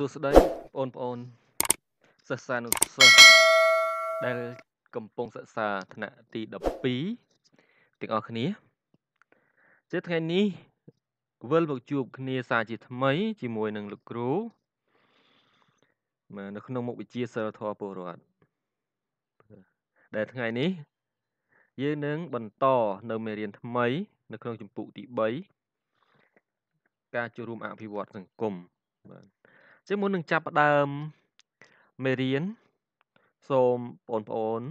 សួស្តីបងប្អូនសិស្សានុសិស្សដែលកំពុងសិក្សាថ្នាក់ទី12ទាំងអស់គ្នាជាថ្ងៃនេះវិលមកជួបគ្នាសាជាថ្មី ជាមួយនឹងលោកគ្រូមកនៅក្នុងមុខវិជ្ជាសិលធម៌ពលរដ្ឋដែលថ្ងៃនេះយើងនឹងបន្តនៅមេរៀនថ្មី នៅ ក្នុងចម្ពោះទី3ការចូលរួមអភិវឌ្ឍសង្គមបាទជាមុននឹងចាប់ផ្ដើមមេរៀនសូមបងប្អូន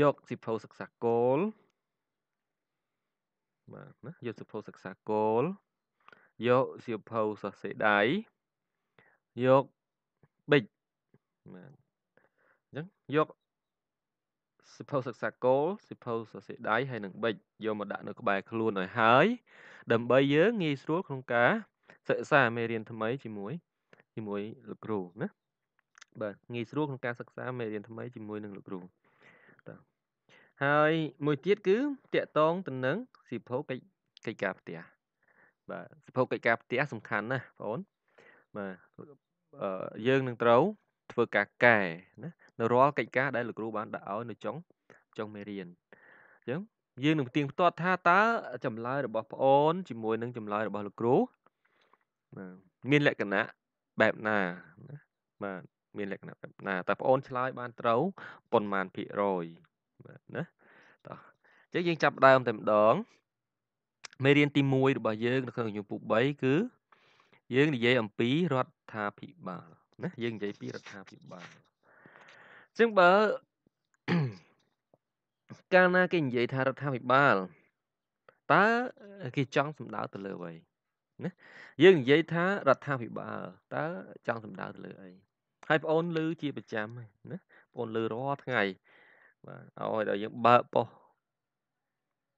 យកសិភៅសិក្សាគោលបាទណាយកសិភៅសិក្សាគោលយកសិភៅសរសេរដៃយកប៊ិចបាទអញ្ចឹងយកសិភៅសិក្សាគោលសិភៅសរសេរដៃហើយនឹងប៊ិចយកមកដាក់នៅ ក្បែរខ្លួនឲ្យហើយ ដើម្បីយើងងាយស្រួលក្នុងការសិក្សាមេរៀនថ្មី ជាមួយជាមួយលោកគ្រូណាបាទងាយស្រួលក្នុងការសិក្សាមេរៀនថ្មីជាមួយនឹងលោកគ្រូតាហើយមួយទៀតគឺតកតងទៅនឹងសិភោកិច្ចកិច្ចការផ្ទះបាទសិភោកិច្ចការផ្ទះសំខាន់ណាស់បងអូនបាទអឺយើង នឹងត្រូវធ្វើការកែណានៅរាល់កិច្ចការដែលលោកគ្រូបានដាក់ឲ្យនៅចុងចុងមេរៀនអញ្ចឹងយើងនឹងទៀងផ្ទាត់ថាតើចម្លើយរបស់ប្អូនជាមួយនឹងចម្លើយរបស់លោកគ្រូមាន លក្ខណៈបែបណាណាបាទមានលក្ខណៈបែបណាតើបងអូន ឆ្លើយបានត្រូវប៉ុន្មានភាគរយបាទណាតោះអញ្ចឹងយើងចាប់ដើមតែម្ដងមេរៀនទី1របស់យើងនៅក្នុងជំពូក3គឺ យើងនិយាយអំពីរដ្ឋាភិបាលណាយើងនិយាយពីរដ្ឋាភិបាលអញ្ចឹងបើកាលណាគេនិយាយថារដ្ឋាភិបាលតើគេចង់សំដៅទៅលើអ្វីណាយើងនិយាយថារដ្ឋាភិបាលតើចង់សម្ដៅទៅលើអីហើយបងអូនឮជា ប្រចាំណាបងអូនឮរាល់ថ្ងៃបាទឲ្យដល់យើងបើកប៉ុស្តិ៍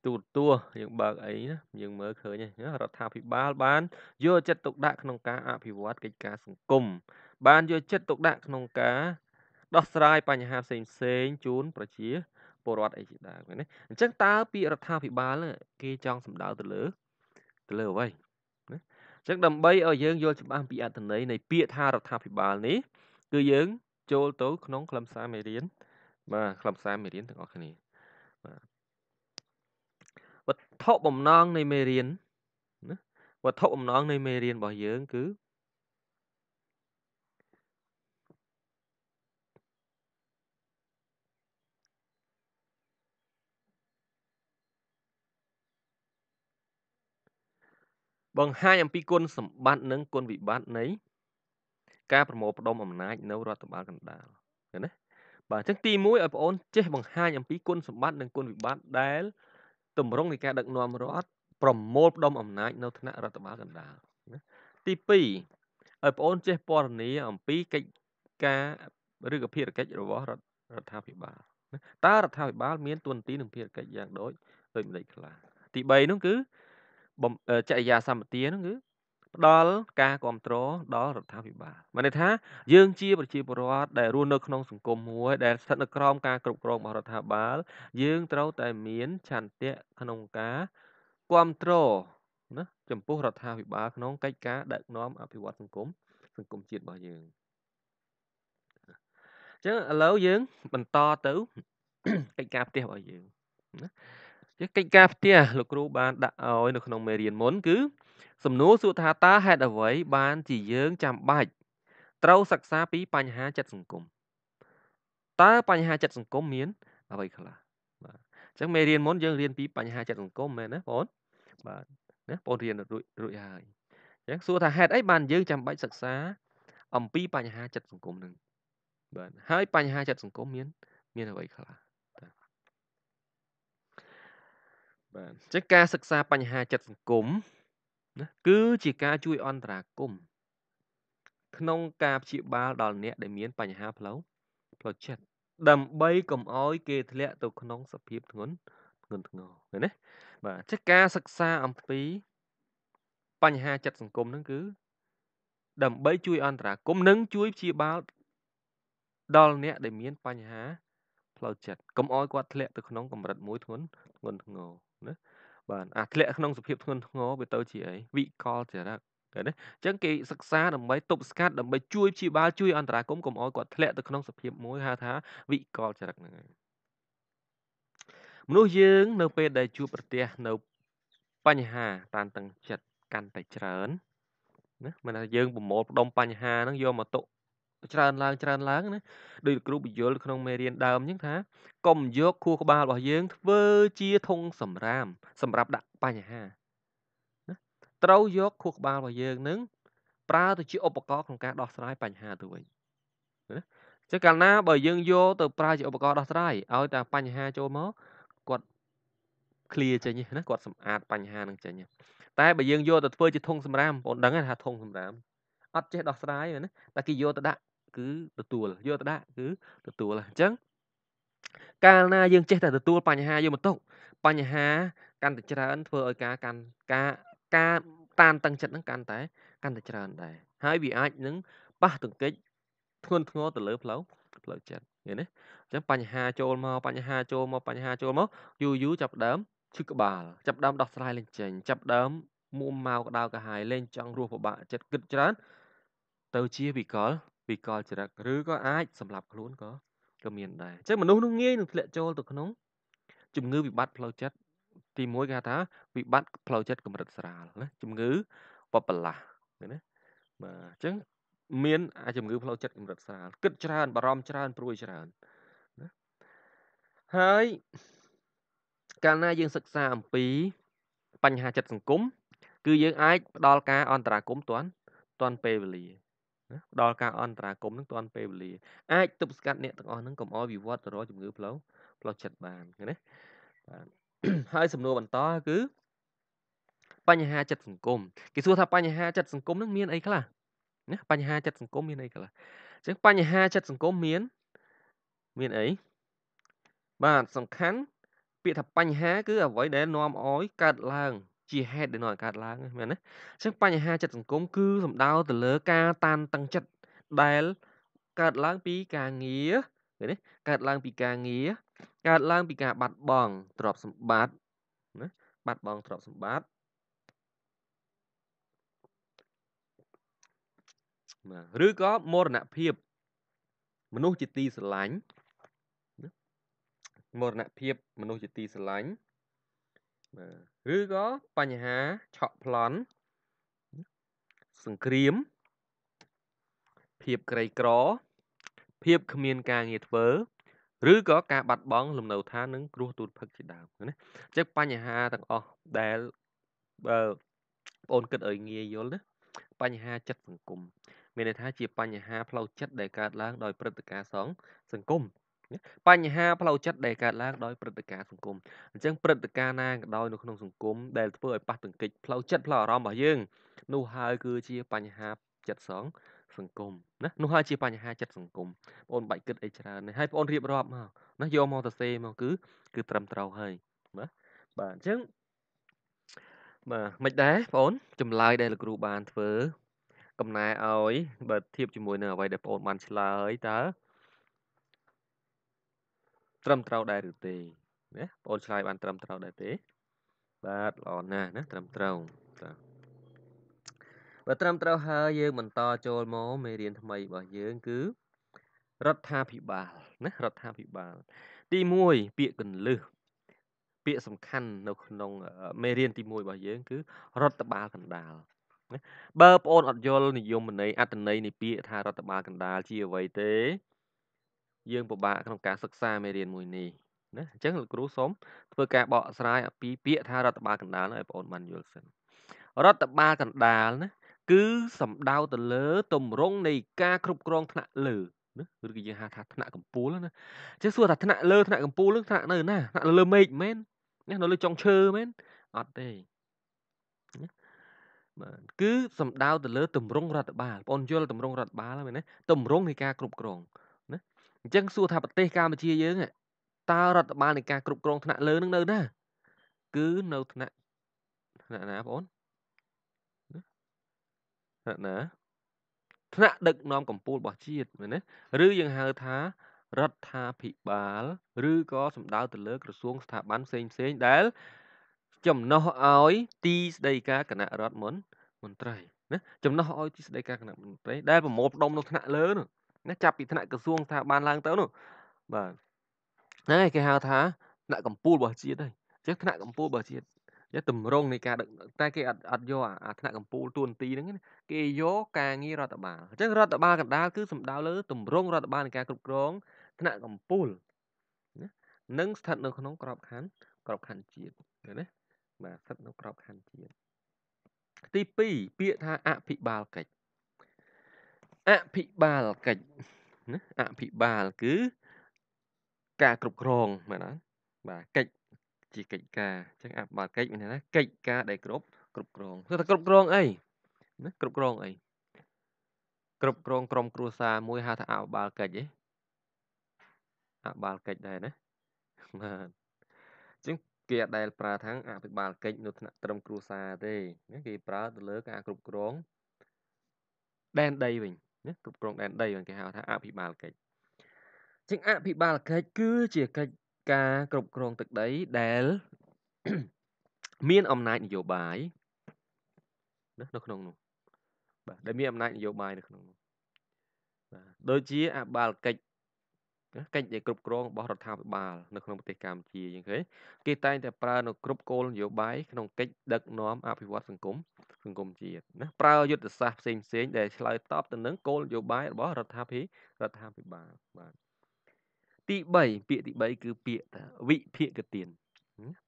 ទូតទួយើងបើកអីណាយើងមើលឃើញហ្នឹងរដ្ឋាភិបាល បានយកចិត្តទុកដាក់ក្នុងការអភិវឌ្ឍកិច្ចការសង្គមបានយកចិត្តទុកដាក់ក្នុងការដោះស្រាយបញ្ហាផ្សេងផ្សេងជូនប្រជាពលរដ្ឋអីជាដើមណាអញ្ចឹងតើពាក្យរដ្ឋាភិបាលគេចង់សម្ដៅទៅលើទៅលើអ្វីចឹងដើម្បីឲ្យយើងយល់ច្បាស់ពីអត្ថន័យនៃពាក្យថារដ្ឋាភិបាលនេះគឺយើងចូលទៅក្នុងខ្លឹមសារមេរៀន បាទខ្លឹមសារមេរៀនទាំងអស់គ្នាបាទវត្ថុបំណងនៃមេរៀនណាវត្ថុបំណងនៃមេរៀនរបស់យើងគឺបង្ហាញអំពីគុណសម្បត្តិនិងគុណវិបត្តិនៃ ការប្រមូលផ្ដុំអំណាចនៅរដ្ឋបាលកណ្ដាលឃើញទេបាទអញ្ចឹងទី1ឲ្យបងអូនចេះបង្ហាញអំពីគុណសម្បត្តិនិងគុណវិបត្តិដែលតម្រង់នៃការដឹកនាំរដ្ឋប្រមូលផ្ដុំអំណាចនៅថ្នាក់រដ្ឋបាលកណ្ដាលទី2ឲ្យបងអូនចេះពណ៌នាអំពីកិច្ចការឬក៏ភារកិច្ចរបស់រដ្ឋាភិបាលតើរដ្ឋាភិបាល មានទួនាទីនិងភារកិច្ចយ៉ាងដូចដូចម្ដេចខ្លះទី3នោះគឺចរិយាសម្បទាហ្នឹងគឺផ្ដល់ការគ្រប់គ្រងដល់រដ្ឋាភិបាលមានន័យថាយើងជាប្រជាពលរដ្ឋដែលរស់នៅ ក្នុងសង្គមមួយដែលស្ថិតនៅក្រោមការគ្រប់គ្រងរបស់រដ្ឋាភិបាលយើងត្រូវតែមានឆន្ទៈក្នុងការគ្រប់គ្រងណាចំពោះរដ្ឋាភិបាលក្នុងកិច្ចការដឹកនាំអភិវឌ្ឍសង្គមសង្គមជាតិរបស់យើងអញ្ចឹងឥឡូវយើងបន្តទៅកិច្ចការផ្ទះរបស់យើងណាចឹងកិច្ចការផ្ទះលោកគ្រូបានដាក់ឲ្យនៅក្នុងមេរៀនមុនគឺ សំណួរសួរថាតើហេតុអ្វីបានជាយើងចាំបាច់ត្រូវសិក្សាពីបញ្ហាចិត្តសង្គមតើបញ្ហាចិត្តសង្គមមាន អ្វីខ្លះបាទអញ្ចឹងមេរៀនមុនយើងរៀនពីបញ្ហាចិត្តសង្គមមែនណាបងបាទណាបងរៀនរួចរួចហើយអញ្ចឹងសួរថាហេតុអីបានយើងចាំបាច់សិក្សា អំពីបញ្ហាចិត្តសង្គមនឹងបាទហើយបញ្ហាចិត្តសង្គមមាន មានអ្វីខ្លះបាទអញ្ចឹងការសិក្សាបញ្ហាចិត្តសង្គមណាគឺជាការជួយអន្តរាគមក្នុងការព្យាបាលដល់អ្នកដែលមាន បញ្ហាផ្លូវផ្លូវចិត្តដើម្បីកុំឲ្យ គេធ្លាក់ ទៅក្នុងសភាពធ្ងន់ធ្ងន់ធ្ងរឃើញទេបាទអញ្ចឹងការសិក្សាអំពីបញ្ហាចិត្តសង្គមហ្នឹងគឺ ដើម្បី ជួយអន្តរាគមនិង ជួយព្យាបាលដល់អ្នកដែលមាន បញ្ហាផ្លូវចិត្តកុំឲ្យគាត់ធ្លាក់ទៅក្នុងកម្រិតមួយធ្ងន់ធ្ងន់ធ្ងរណាបាទអាធ្លាក់ក្នុងសភាពធ្ងន់ធ្ងរវាទៅ ជាអីវិកលចរិតឃើញទេអញ្ចឹងគេសិក្សាដើម្បីទប់ស្កាត់ដើម្បីជួយព្យាបាលជួយអន្តរាគមន៍កុំឲ្យគាត់ធ្លាក់ទៅក្នុងសភាពមួយហៅថាវិកលចរិតហ្នឹងឯងមនុស្សយើង នៅពេលដែលជួបប្រទះនៅបញ្ហាតានតឹងចិត្តកាន់តែច្រើនណាមិនថាយើង ប្រមូលផ្ដុំបញ្ហាហ្នឹងយកមកទុកច្រើនឡើងច្រើនឡើងណាដោយគ្រូបញ្យល ក្នុងមេរៀនដើមអញ្ចឹងថាកុំយកខួរក្បាលរបស់យើងធ្វើ ជាធុងសម្រាម សម្រាប់ដាក់បញ្ហាណាត្រូវយកខួរក្បាលរបស់យើងនឹង ប្រើទៅជាឧបករណ៍ក្នុងការដោះស្រាយបញ្ហាទៅវិញណាចឹងកាលណាបើយើងយកទៅប្រើជាឧបករណ៍ដោះស្រាយឲ្យតែបញ្ហាចូលមកគាត់ clear ចេញណាគាត់សម្អាតបញ្ហានឹងចេញតែបើយើងយកទៅធ្វើជាធុងសម្រាមបងដឹងថាធុងសម្រាមអត់ចេះដោះស្រាយណាតែគេយកទៅដាក់គឺទទួលយកទៅដាក់គឺទទួលអញ្ចឹងកាលណាយើងចេះតែទទួល បញ្ហាយកមកទុកបញ្ហា កាន់តែច្រើន ធ្វើឲ្យការកាន់ការការតានតឹងចិត្តហ្នឹងកាន់តែ កាន់តែច្រើនដែរហើយវាអាចនឹងប៉ះទង្គិច ធ្ងន់ធ្ងរទៅលើផ្លូវផ្លូវចិត្តឃើញទេអញ្ចឹងបញ្ហាចូលមកបញ្ហាចូលមកបញ្ហាចូលមកយូរយូរចាប់ដើមឈឺក្បាលចាប់ដើមដោះស្រាយលេងចេញចាប់ដើមមួមមកដៅកាហាយលេងចង់រស់ពិបាកចិត្តគិតច្រើនទៅជាវិកលពីកលចរិតឬក៏អាចសម្រាប់ខ្លួនក៏ក៏មានដែរអញ្ចឹងមនុស្សនោះងាយនឹងធ្លាក់ចូលទៅក្នុង ជំងឺវិបត្តិផ្លូវចិត្តទី1គេហៅថាវិបត្តិផ្លូវចិត្តកម្រិតស្រាលណាជំងឺបបលាស់ណាបាទអញ្ចឹងមានអាជំងឺផ្លូវចិត្តកម្រិតស្រាលគិតច្រើនបារម្ភច្រើនព្រួយច្រើនណាហើយកាលណាយើងសិក្សាអំពីបញ្ហាចិត្តសង្គមគឺ យើងអាចផ្ដល់ការអន្តរាគមន៍ទាន់ទាន់ពេលវេលាណាផ្ដល់ការអន្តរាគមន៍នឹងទាន់ពេលវេលាអាចទប់ស្កាត់អ្នកទាំងអស់នឹងកុំឲ្យវិវត្តទៅរកជំងឺផ្លូវផ្លូវចិត្តបានណាបាទហើយសំណួរបន្តគឺបញ្ហាចិត្តសង្គមគេសួរថាបញ្ហាចិត្តសង្គមនឹងមានអីខ្លះណាបញ្ហាចិត្តសង្គមមានអីខ្លះអញ្ចឹងបញ្ហាចិត្តសង្គមមានមានអីបាទសំខាន់ពាក្យថាបញ្ហាគឺអ្វីដែលនាំឲ្យកើតឡើងជាហេតុដែលនាំឲ្យកើតឡើងមែនណាអញ្ចឹងបញ្ហាចិត្តសង្គមគឺសំដៅទៅលើ ការតានតឹងចិត្តដែលកើតឡើងពី ការងារឃើញទេកើតឡើង ពីការងារកើតឡើង ពីការ បាត់បង់ទ្រព្យសម្បត្តិណាបាត់បង់ទ្រព្យសម្បត្តិបាទឬក៏មរណភាព មនុស្សជាទីស្រឡាញ់មរណភាពមនុស្សជាទីស្រឡាញ់ឬក៏បញ្ហាឆក់ប្លន់សង្គ្រាមភាពក្រីក្រ ភាពគ្មានការងារធ្វើឬក៏ការបាត់បង់លំនៅឋាននិងគ្រោះទូរភិក្សជាដើមណាអញ្ចឹងបញ្ហាទាំងអស់ដែលបើបងគិតឲ្យងាយយល់ណាបញ្ហាចិត្តសង្គមមានន័យថាជាបញ្ហាផ្លូវចិត្តដែលកើតឡើង ដោយព្រឹត្តិការណ៍សង្គមបញ្ហាផ្លូវចិត្តដែលកើតឡើងដោយព្រឹត្តិការណ៍សង្គមអញ្ចឹងព្រឹត្តិការណ៍ណាក៏ដោយនៅក្នុងសង្គមដែលធ្វើឲ្យប៉ះទង្គិចផ្លូវចិត្តផ្លូវអារម្មណ៍របស់យើងនោះហើយគឺជា បញ្ហាចិត្តសងសង្គមណានោះហើយជាបញ្ហាចិត្តសង្គមបងបាច់គិតអីច្រើនហើយបងរៀបរាប់មកណាយកមកទៅសេមកគឺគឺ ត្រឹមត្រូវហើយណាបាទអញ្ចឹងបាទមិនដែរបងចម្លើយដែលលោកគ្រូបានធ្វើកំណែឲ្យបើធៀបជាមួយនឹងអ្វីដែលបងបានឆ្លើយតើត្រឹមត្រូវដែរឬទេណាបងឆ្លើយបានត្រឹមត្រូវដែរទេបាទល្អណាស់ណាត្រឹមត្រូវបាទបើត្រឹមត្រូវហើយយើងបន្តចូលមកមេរៀនថ្មីរបស់យើង គឺរដ្ឋាភិបាលណារដ្ឋាភិបាលទី1ពាក្យកន្លឹះពាក្យសំខាន់នៅក្នុងមេរៀនទី1របស់យើង គឺរដ្ឋបាលកណ្ដាលបើបងប្អូនអត់យល់និយមន័យអត្ថន័យនៃពាក្យថារដ្ឋបាលកណ្ដាលជាអ្វីទេយើងពិបាកក្នុងការសិក្សាមេរៀនមួយនេះណាអញ្ចឹងលោកគ្រូសូមធ្វើការបកស្រាយអំពីពាក្យថារដ្ឋបាលកណ្ដាលឲ្យបងអូនបានយល់សិនរដ្ឋបាលកណ្ដាលណាគឺសំដៅទៅលើទម្រង់នៃការគ្រប់គ្រង ថ្នាក់លើណាឬក៏យើងហៅថាថ្នាក់កំពូលណាចេះសួរថាថ្នាក់លើថ្នាក់កំពូលថ្នាក់នៅណាថ្នាក់លើមេឃមែនណានៅលើចុងឈើមែនអត់ទេបាទគឺសំដៅទៅលើទម្រង់រដ្ឋបាលបងយល់ទម្រង់រដ្ឋបាលមែនណាទម្រង់នៃការគ្រប់គ្រងអញ្ចឹងសួរថាប្រទេសកម្ពុជាយើងតើរដ្ឋបាលនៃការគ្រប់គ្រងថ្នាក់លើនឹងនៅណាគឺនៅថ្នាក់ថ្នាក់ណាបងអូនថ្នាក់ណាថ្នាក់ដឹកនាំកម្ពុជារបស់ជាតិមែនទេឬយើងហៅថារដ្ឋាភិបាលឬក៏សំដៅទៅលើ ក្រសួង ស្ថាប័នផ្សេងផ្សេងដែលចំណោះឲ្យ ទីស្តីការគណៈរដ្ឋមន្ត្រីណាចំណោះឲ្យទីស្តីការគណៈមន្ត្រីដែលប្រមូលផ្ដុំនៅថ្នាក់លើនោះណាចាប់ពីថ្នាក់ក្រសួងថាបានឡើងទៅនោះបាទហ្នឹងឯងគេហៅថាថ្នាក់កម្ពូលរបស់ជាតិហើយអញ្ចឹងថ្នាក់កម្ពូលរបស់ជាតិយកតម្រងនៃការដឹកតែគេអត់អត់យកអាថ្នាក់កម្ពូលទួនាទីហ្នឹងគេយកការងាររដ្ឋបាលអញ្ចឹងរដ្ឋបាលកណ្ដាលគឺសំដៅលើតម្រងរដ្ឋបាលនៃការគ្រប់គ្រងថ្នាក់កម្ពូលណានិងស្ថិតនៅក្នុង ក្របខ័ណ្ឌក្របខ័ណ្ឌជាតិណាបាទស្ថិតនៅក្របខ័ណ្ឌជាតិទី2ពាក្យថាអភិបាលកិច្ចអភិបាលកិច្ចណាអភិបាលគឺការគ្រប់គ្រងមែនអត់បាទកិច្ចជាកិច្ចការអញ្ចឹងអភិបាលកិច្ចមានន័យថាកិច្ចការដែលគ្រប់គ្រប់គ្រងគឺថាគ្រប់គ្រងអីណាគ្រប់គ្រងអីគ្រប់គ្រងក្រុមគ្រួសារមួយហៅថាអភិបាលកិច្ចឯងអភិបាលកិច្ចដែរណាបាទអញ្ចឹងគេអត់ដែល ប្រើថាអភិបាលកិច្ចនៅថ្នាក់ត្រឹមគ្រួសារទេគេប្រើទៅលើ ការគ្រប់គ្រងដែនដីវិញណាគ្រប់គ្រងដែនដីគេហៅថាអភិបាលកិច្ចជាងអភិបាលកិច្ចគឺជាកិច្ចការគ្រប់គ្រងទឹកដីដែល មានអំណាចនយោបាយណានៅក្នុងនោះបាទដែលមានអំណាចនយោបាយនៅក្នុងនោះបាទដូចជាអបាលកិច្ចកិច្ចនៃគ្រប់គ្រងរបស់រដ្ឋាភិបាលនៅក្នុងប្រទេសកម្ពុជាយើងឃើញគេតែងតែប្រើនៅគ្រប់គោលនយោបាយក្នុងកិច្ចដឹកនាំអភិវឌ្ឍសង្គមសង្គមជាតិណាប្រើយុទ្ធសាស្ត្រផ្សេងផ្សេង ដែលឆ្លើយតបទៅនឹងគោលនយោបាយរបស់រដ្ឋាភិរដ្ឋាភិបាលបាទទី3ពាក្យទី3គឺពាក្យថាវិភាកទាន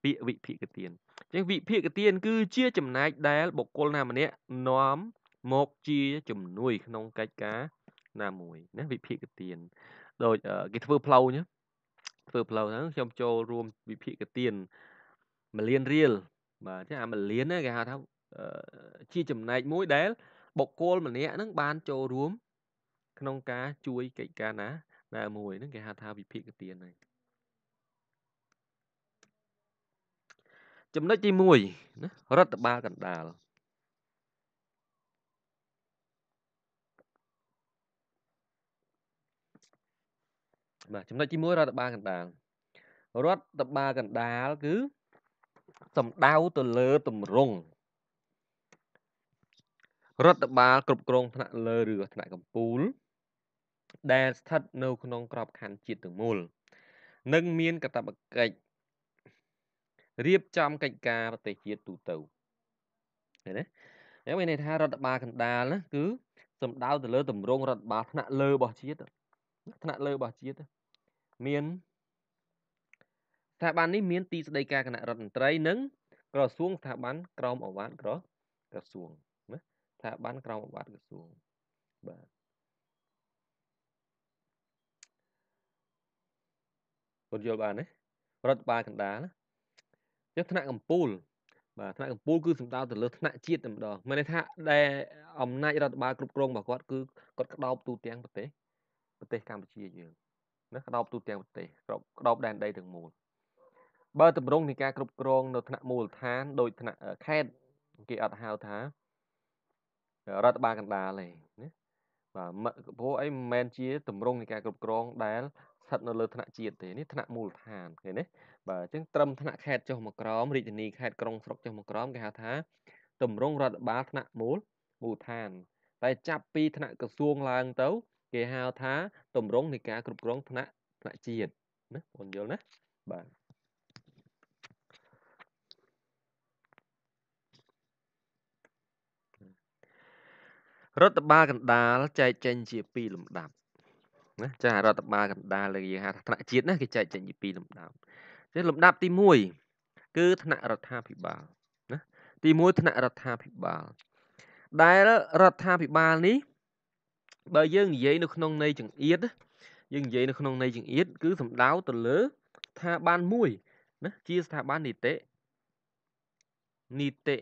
ពាក្យវិភាកទានអញ្ចឹងវិភាកទាន គឺជា ចំណែកដែលបុគ្គលណាម្នាក់នាំមកជាជំនួយ ក្នុងកិច្ចការណាមួយណាវិភាកទានដូចគេធ្វើ ផ្លូវណាធ្វើផ្លូវហ្នឹងខ្ញុំចូលរួម វិភាគកទៀនមលានរៀលបាទចាអាមលានគេហៅថាជាចំណែកមួយ ដែលបុគ្គលម្នាក់ហ្នឹងបានចូលរួម ក្នុងការជួយកិច្ចការណាណាមួយហ្នឹងគេហៅថាវិភាគទានហ្នឹងចំណុចទី1ណារដ្ឋបាលកណ្ដាលបាទចំណុចទី1រដ្ឋបាលកណ្ដាលរដ្ឋបាលកណ្ដាលគឺសំដៅទៅលើតម្រង់រដ្ឋបាលគ្រប់គ្រងថ្នាក់លើឬថ្នាក់កំពូល ដែលស្ថិតនៅ ក្នុង ក្របខ័ណ្ឌជាតិទាំងមូលនិង មានកាតព្វកិច្ចរៀបចំកិច្ចការប្រទេសជាតិទូទៅឃើញទេអញ្ចឹងមានន័យថារដ្ឋបាលកណ្ដាលណាគឺសំដៅទៅលើតម្រង់រដ្ឋបាលថ្នាក់លើរបស់ជាតិថ្នាក់លើរបស់ជាតិមានស្ថាប័ននេះមាន ទីស្តីការគណៈរដ្ឋមន្ត្រី និង ក្រសួងស្ថាប័នក្រមអវ៉ាត់ក្រក្រសួងណាស្ថាប័នក្រមអវ៉ាត់ក្រសួងបាទពន្យល់បានណារដ្ឋបាលកណ្ដាលចុះថ្នាក់កម្ពូល បាទថ្នាក់កម្ពូលគឺសំដៅទៅលើថ្នាក់ជាតិតែម្ដងមានន័យថាដែលអំណាចរដ្ឋបាលគ្រប់គ្រងរបស់គាត់គឺគាត់ក្តោបទូទាំងប្រទេសប្រទេសកម្ពុជាយើងណាក្តោបទូទាំងប្រទេសក្តោបដែនដីទាំងមូលបើតម្រង់នៃការគ្រប់គ្រងនៅ ថ្នាក់មូលដ្ឋានដោយថ្នាក់ខេត្តគេអត់ហៅថារដ្ឋបាលកណ្ដាលទេណាបាទព្រោះអីមិនមែនជាតម្រង់នៃការគ្រប់គ្រងដែលស្ថិតនៅលើថ្នាក់ជាតិទេនេះថ្នាក់មូលដ្ឋានឃើញទេបាទអញ្ចឹងត្រឹមថ្នាក់ខេត្តចុះមកក្រមរាជធានីខេត្តក្រុងស្រុកចុះមកក្រមគេហៅថាតម្រង់រដ្ឋបាលថ្នាក់មូលមូលដ្ឋានតែចាប់ពីថ្នាក់ក្រសួងឡើងទៅគេហៅថាទម្រង់នៃការគ្រប់គ្រងថ្នាក់ថ្នាក់ជាតិណាបងយល់ណាបាទរដ្ឋបាលកណ្ដាលចែកចែងជា2លំដាប់ណាចារដ្ឋបាលកណ្ដាលលើយើងហៅថាថ្នាក់ជាតិណាគេចែកចែងជា2លំដាប់ចឹងលំដាប់ទី1គឺថ្នាក់រដ្ឋាភិបាលណាទី1ថ្នាក់រដ្ឋាភិបាលដែលរដ្ឋាភិបាលនេះបើយើងនិយាយនៅក្នុងន័យចង្អៀតយើងនិយាយនៅក្នុងន័យចង្អៀតគឺសំដៅទៅលើស្ថាប័នមួយណាជាស្ថាប័ននីតិនីតិ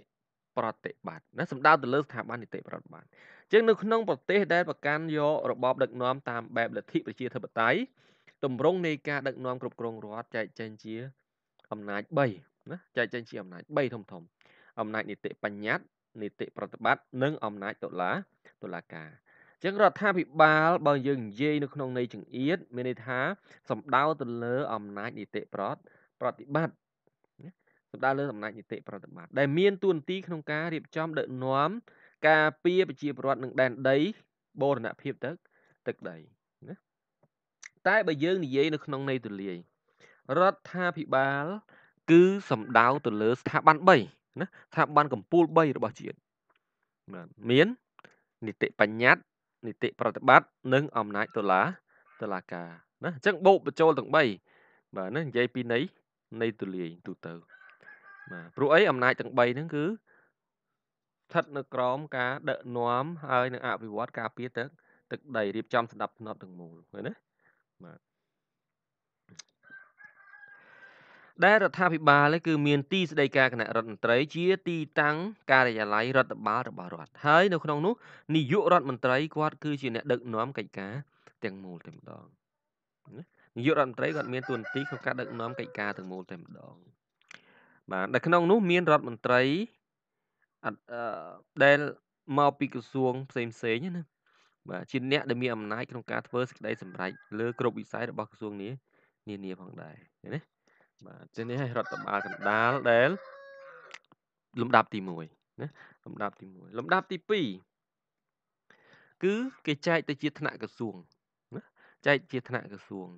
ប្រតិបត្តិណាសំដៅទៅលើស្ថាប័ននីតិប្រតិបត្តិអញ្ចឹងនៅ ក្នុងប្រទេស ដែលប្រកាន់យករបបដឹកនាំតាមបែបលទ្ធិប្រជាធិបតេយ្យទម្រង់នៃការដឹកនាំគ្រប់គ្រងរដ្ឋចែកចែងជា អំណាច3ណាចែកចែងជា អំណាច3ធំធំ អំណាចនីតិបញ្ញត្តិនីតិប្រតិបត្តិនិងអំណាចតុលាតុលាការចឹងរដ្ឋាភិបាលបើយើងនិយាយ នៅក្នុងន័យចង្អៀតមានន័យថាសំដៅទៅលើអំណាចនីតិប្រតប្រតិបត្តិសំដៅលើអំណាចនីតិប្រតិបត្តិដែលមានទួនាទីក្នុងការរៀបចំដឹកនាំការពារប្រជាពលរដ្ឋនឹងដែនដីបូរណភាពទឹកទឹកដីណាតែបើយើងនិយាយនៅក្នុងន័យទូលាយរដ្ឋាភិបាល គឺសំដៅទៅលើ ស្ថាប័ន3ណាស្ថាប័នកម្ពុជា3របស់ជាតិមាននីតិបញ្ញត្តិនីតិប្រតិបត្តិនិងអំណាចតុលាតុលាការណាអញ្ចឹងបូកបញ្ចូលទាំង3បាទណានិយាយពីនៃនៃទូលាយទូទៅបាទព្រោះអីអំណាចទាំង3ហ្នឹងគឺស្ថិតនៅក្រោមការដឹកនាំហើយនឹងអភិវឌ្ឍការពារទឹកទឹកដីរៀបចំសម្ដាប់ធ្នាប់ទាំងមូលឃើញណាបាទដែលរដ្ឋាភិបាលគឺមានទីស្តីការគណៈរដ្ឋមន្ត្រីជាទីតាំងការិយាល័យរដ្ឋបាលរបស់រដ្ឋហើយនៅក្នុងនោះនាយក រដ្ឋមន្ត្រីគាត់គឺជាអ្នកដឹកនាំកិច្ចការទាំងមូលតែម្ដងនាយករដ្ឋមន្ត្រីគាត់មានតួនាទីក្នុងការដឹកនាំកិច្ចការទាំងមូលតែម្ដងបាទនៅក្នុងនោះ មានរដ្ឋមន្ត្រីអត់ដែលមកពីក្រសួងផ្សេងផ្សេងណាបាទជាអ្នកដែលមានអំណាចក្នុងការធ្វើសេចក្តីសម្រេចលើគ្រប់វិស័យរបស់ក្រសួងនេះនានាផងដែរណាបាទចឹងនេះឲ្យរដ្ឋបាលកណ្ដាលដែល លំដាប់ទី1ណាលំដាប់ទី1លំដាប់ទី2គឺ គេចែកទៅជាថ្នាក់ក្រសួងណាចែកជាថ្នាក់ក្រសួង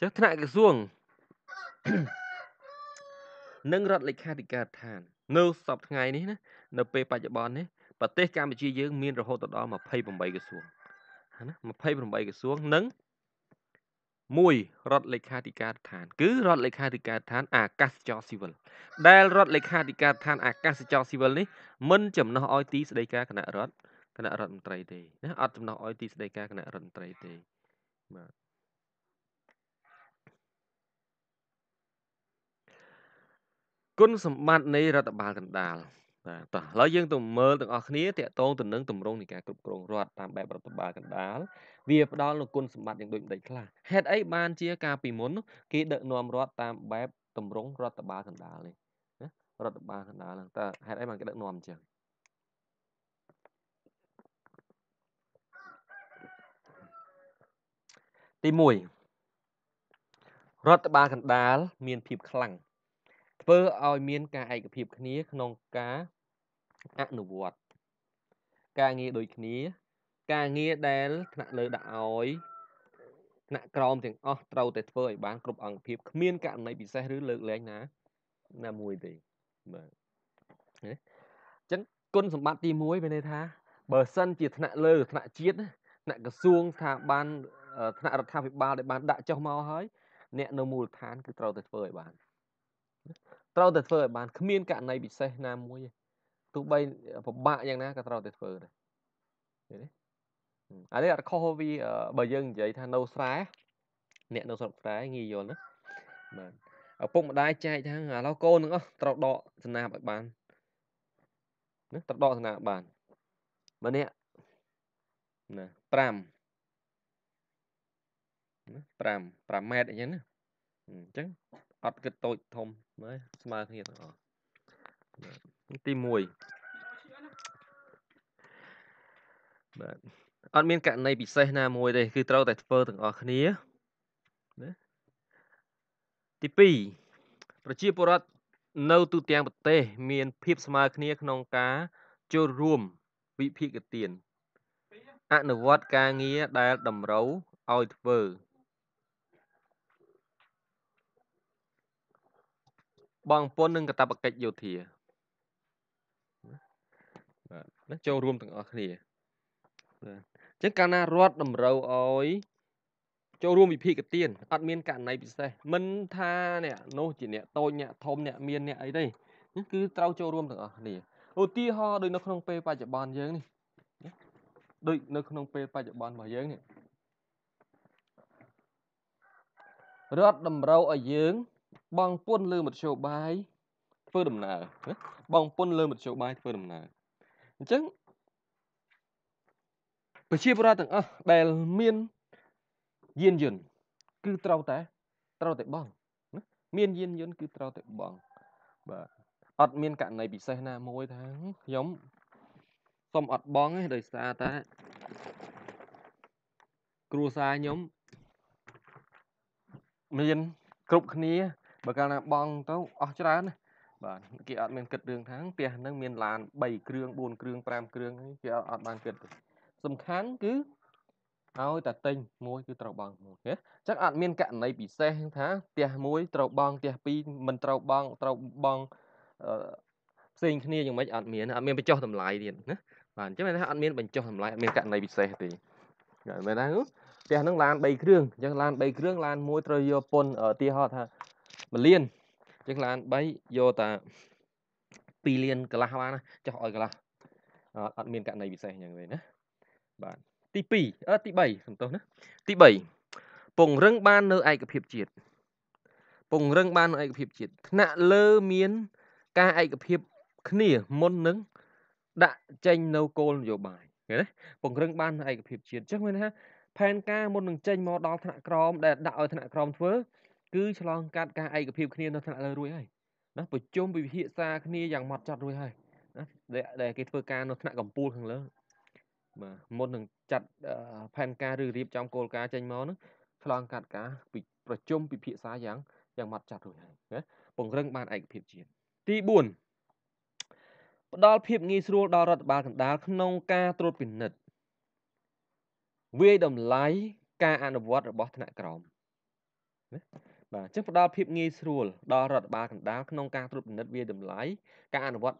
ចឹងថ្នាក់ក្រសួងនិងរដ្ឋលេខាធិការដ្ឋាននៅសប្តាហ៍ថ្ងៃនេះណានៅ ពេលបច្ចុប្បន្ននេះប្រទេសកម្ពុជាយើងមានរហូតដល់28ក្រសួងណា28ក្រសួងនិង1រដ្ឋលេខាធិការដ្ឋានគឺរដ្ឋលេខាធិការដ្ឋានអាកាសចរស៊ីវិលដែលរដ្ឋលេខាធិការដ្ឋានអាកាសចរស៊ីវិលនេះមិនចំណោះឲ្យទីស្តីការគណៈរដ្ឋគណៈរដ្ឋមន្ត្រីទេណាអត់ចំណោះឲ្យទីស្តីការគណៈរដ្ឋមន្ត្រីទេបាទគុណសម្បត្តិនៃរដ្ឋបាលកណ្ដាលបាទតោះឥឡូវយើងទៅមើលទាំងអស់គ្នាតកតងទៅនឹងទម្រង់នៃការគ្រប់គ្រងរដ្ឋតាមបែបរដ្ឋបាលកណ្ដាលវាផ្ដល់នូវគុណសម្បត្តិយ៉ាងដូចម្ដេចខ្លះហេតុអីបានជាការពីមុនគេដឹកនាំរដ្ឋតាមបែបទម្រង់រដ្ឋបាលកណ្ដាលនេះណារដ្ឋបាលកណ្ដាលហ្នឹងតើហេតុអីបានគេដឹកនាំអញ្ចឹងទី1រដ្ឋបាលកណ្ដាលមានភាពខ្លាំងធ្វើឲ្យមានការឯកភាពគ្នាក្នុង ការអនុវត្តការងារដូចគ្នា ការងារដែលថ្នាក់លើដាក់ឲ្យថ្នាក់ក្រោមទាំងអស់ត្រូវតែធ្វើឲ្យបានគ្រប់អង្គភាពគ្មានករណីពិសេសឬលើកលែងណាណាមួយទេបាទអញ្ចឹងគុណសម្បត្តិទី1មានន័យថា បើ សិនជា ថ្នាក់លើថ្នាក់ជាតិថ្នាក់ក្រសួងស្ថាប័នថ្នាក់រដ្ឋាភិបាលដែលបានដាក់ចុះមកហើយអ្នកនៅមូលដ្ឋានគឺត្រូវតែធ្វើឲ្យបានត្រូវតែធ្វើឲ្យបានគ្មានករណីពិសេសណាមួយទេទោះបីពិបាកយ៉ាងណាក៏ត្រូវតែធ្វើដែរឃើញទេអានេះអត់ខុសវាបើយើងនិយាយថានៅស្រែអ្នកនៅស្រុកស្រែងាយយល់ណាបាទឪពុកម្ដាយចែកថាឥឡូវកូនទាំងអស់ត្រូវដកសំណាបឲ្យបានណាត្រូវដកសំណាបបានម្នាក់ណា5ណា5 5ម៉ែត្រអញ្ចឹងណាអញ្ចឹងអត់គិតតូច ធំស្មើគ្នាទាំងអស់ទី1បាទអត់មានករណីពិសេសណាមួយទេគឺត្រូវតែធ្វើទាំងអស់គ្នាណាទី2ប្រជាពលរដ្ឋនៅទូទាំងប្រទេស មានភាពស្មើគ្នាក្នុងការចូលរួមវិភាគទានអនុវត្តការងារដែល តម្រូវឲ្យធ្វើបងពុននឹងកតបកិច្ចយោធាណាចូលរួមទាំងអស់គ្នាបាទអញ្ចឹងកាលណារដ្ឋតម្រូវឲ្យចូលរួមវិភាគទានអត់មានករណីពិសេសមិនថាអ្នកនោះជាអ្នកតូចអ្នកធំអ្នកមានអ្នកអីទេគឺត្រូវចូលរួមទាំងអស់គ្នាឧទាហរណ៍ដូចនៅ ក្នុងពេលបច្ចុប្បន្នយើងនេះដូចនៅក្នុងពេលបច្ចុប្បន្នរបស់យើងនេះរដ្ឋតម្រូវឲ្យយើង បង ពុនលើមធ្យោបាយធ្វើដំណើរបង ពុនលើមធ្យោបាយធ្វើដំណើរអញ្ចឹងប្រជាពលរដ្ឋទាំងអស់ដែល មានយានយន្តគឺត្រូវតែត្រូវតែបង់មាន យានយន្តគឺត្រូវតែបង់បាទអត់មានករណីពិសេសណាមួយថាខ្ញុំសុំអត់បង់ទេដោយសារតែគ្រួសារខ្ញុំមាន គ្រប់គ្នា បើកាលណាបងទៅអស់ច្រើនណាបាទគេអត់មានគិតរឿងថាផ្ទះហ្នឹងមានឡាន3គ្រឿង4គ្រឿង5គ្រឿងគេអត់បានគិតទេសំខាន់គឺឲ្យតែទិញមួយគឺត្រូវបង់មួយណាអញ្ចឹងអត់មានករណីពិសេសថាផ្ទះមួយត្រូវបង់ផ្ទះពីរមិនត្រូវបង់ត្រូវបង់ផ្សេងគ្នាយ៉ាងម៉េចអត់មានអត់មានបញ្ចុះតម្លៃទៀតណាបាទអញ្ចឹងមានថាអត់មានបញ្ចុះតម្លៃអត់មានករណីពិសេសទេមែនទេផ្ទះហ្នឹងឡាន3គ្រឿងអញ្ចឹងឡាន3គ្រឿងឡានមួយត្រូវយកពុនឧទាហរណ៍ថា1លានចឹងឡាន3យកតា2លានកន្លះបានណាចុះឲ្យកន្លះអត់មានករណីពិសេសយ៉ាងទេណាបាទទី2អឺទី3សំទោសណា ទី3ពង្រឹងបាន នៅឯកភាពជាតិពង្រឹងបាននៅឯកភាពជាតិថ្នាក់លើមាន ការឯកភាពគ្នាមុននឹងដាក់ចេញនៅគោលនយោបាយឃើញទេពង្រឹងបាននៅឯកភាពជាតិអញ្ចឹងមានថាផែនការមុននឹងចេញមកដល់ថ្នាក់ក្រមដែលដាក់ឲ្យថ្នាក់ក្រមធ្វើគឺឆ្លងកាត់ការឯកភាពគ្នានៅថ្នាក់លើរួចហើយណាប្រជុំវិភាសាគ្នាយ៉ាងម៉ត់ចត់រួចហើយណាដែលគេធ្វើការនៅថ្នាក់កម្ពូលខាងលើបាទមុន នឹងចាត់ផែនការឬរៀបចំគោលការណ៍ចេញមកហ្នឹងឆ្លងកាត់ការប្រជុំពិភាក្សាយ៉ាងយ៉ាងម៉ត់ចត់រួចហើយណាពង្រឹង បានឯកភាពជាតិទី4ផ្ដល់ភាពងាយស្រួលដល់រដ្ឋបាលកណ្ដាលក្នុងការត្រួតពិនិត្យវាយតម្លៃការអនុវត្តរបស់ថ្នាក់ក្រោមណាបាទចឹងផ្ដល់ភាពងាយស្រួលដល់រដ្ឋបាលកណ្ដាលក្នុងការត្រួតពិនិត្យវាតម្លៃការអនុវត្ត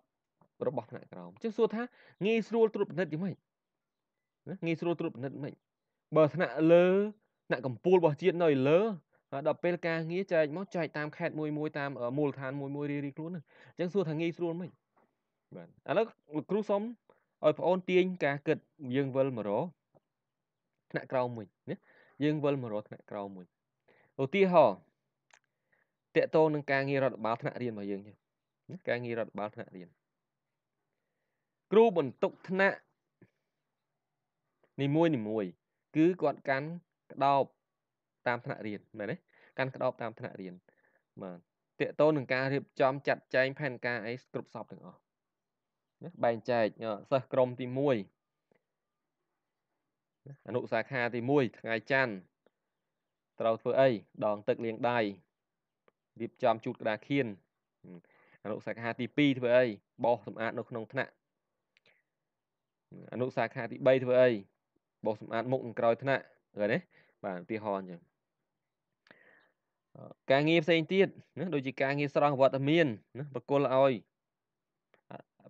របស់ថ្នាក់ក្រោមចឹងសួរថាងាយស្រួលត្រួតពិនិត្យយ៉ាងម៉េចងាយស្រួលត្រួតពិនិត្យមិនបើថ្នាក់លើថ្នាក់កម្ពូលរបស់ជាតិនៅលើដល់ពេលការងារចែកមកចែកតាមខេត្តមួយមួយតាមមូលដ្ឋានមួយមួយរីរីខ្លួនហ្នឹងអញ្ចឹងសួរថាងាយស្រួលមិនបាទឥឡូវលោកគ្រូសុំឲ្យបងអូនទាញការគិតយើងវិលមករថ្នាក់ក្រោមមួយណាយើងវិលមករថ្នាក់ក្រោមមួយឧទាហរណ៍តកតងនឹងការងាររដ្ឋបាលថ្នាក់រៀនរបស់យើងចឹងការងាររដ្ឋបាលថ្នាក់រៀនគ្រូបន្ទុកថ្នាក់នីមួយនីមួយ គឺគាត់កាន់ក្តោប តាមថ្នាក់រៀនមែនទេកាន់ក្តោបតាមថ្នាក់រៀនបាទតកតងនឹងការរៀបចំចាត់ចែងផែនការអីគ្រប់សពទាំងអស់ណាបែងចែកសិស្សក្រុម ទី1អនុសាខាទី1ថ្ងៃច័ន្ទត្រូវធ្វើអីដងទឹកលាងដៃរៀបចំជូតក្តារខៀនអនុសាខាទី2ធ្វើអីបោសសម្អាតនៅក្នុងថ្នាក់អនុសាខាទី3ធ្វើអីបោសសម្អាត មុខនិងក្រោយថ្នាក់ឃើញទេបាទឧទាហរណ៍អញ្ចឹងការងារផ្សេងទៀតណាដូចជាការងារស្រង់វត្តមានណាបកគលឲ្យ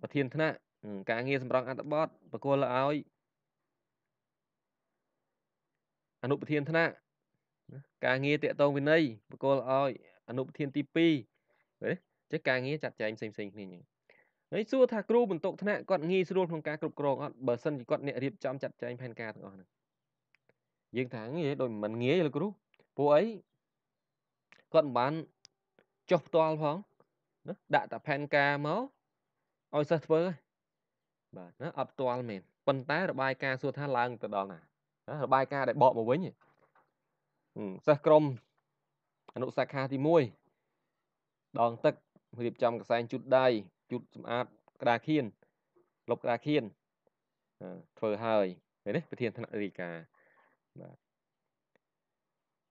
ប្រធានថ្នាក់ការងារសម្រង់អត្តបទបកគលឲ្យអនុប្រធានថ្នាក់ការងារតេតងវិន័យបកគលឲ្យអនុប្រធានទី2ណាចេះការងារចាត់ចែងផ្សេងផ្សេងគ្នាហ្នឹងហើយសួរថាគ្រូបន្ទុកថ្នាក់គាត់ងាយស្រួលក្នុងការគ្រប់គ្រងអត់បើសិនជាគាត់អ្នករៀបចំចាត់ចែងផែនការទាំងអស់ហ្នឹងយើងថាងាយដូចមិនងាយលោកគ្រូពួកអីគាត់មិនបានចុះផ្ទាល់ផងណាដាក់តែផែនការមកឲ្យសិស្សធ្វើបាទណាអត់ផ្ទាល់មែនប៉ុន្តែរបាយការណ៍សួរថាឡើងទៅដល់ណារបាយការណ៍ដែលបកមកវិញសិស្សក្រុមនុសាខាទី1ដង ទឹករៀបចំកសែងជូតដៃជូតសម្អាតក្តារខៀនលុបក្តារខៀនធ្វើហើយនេះប្រធានថ្នាក់រាជការបាទ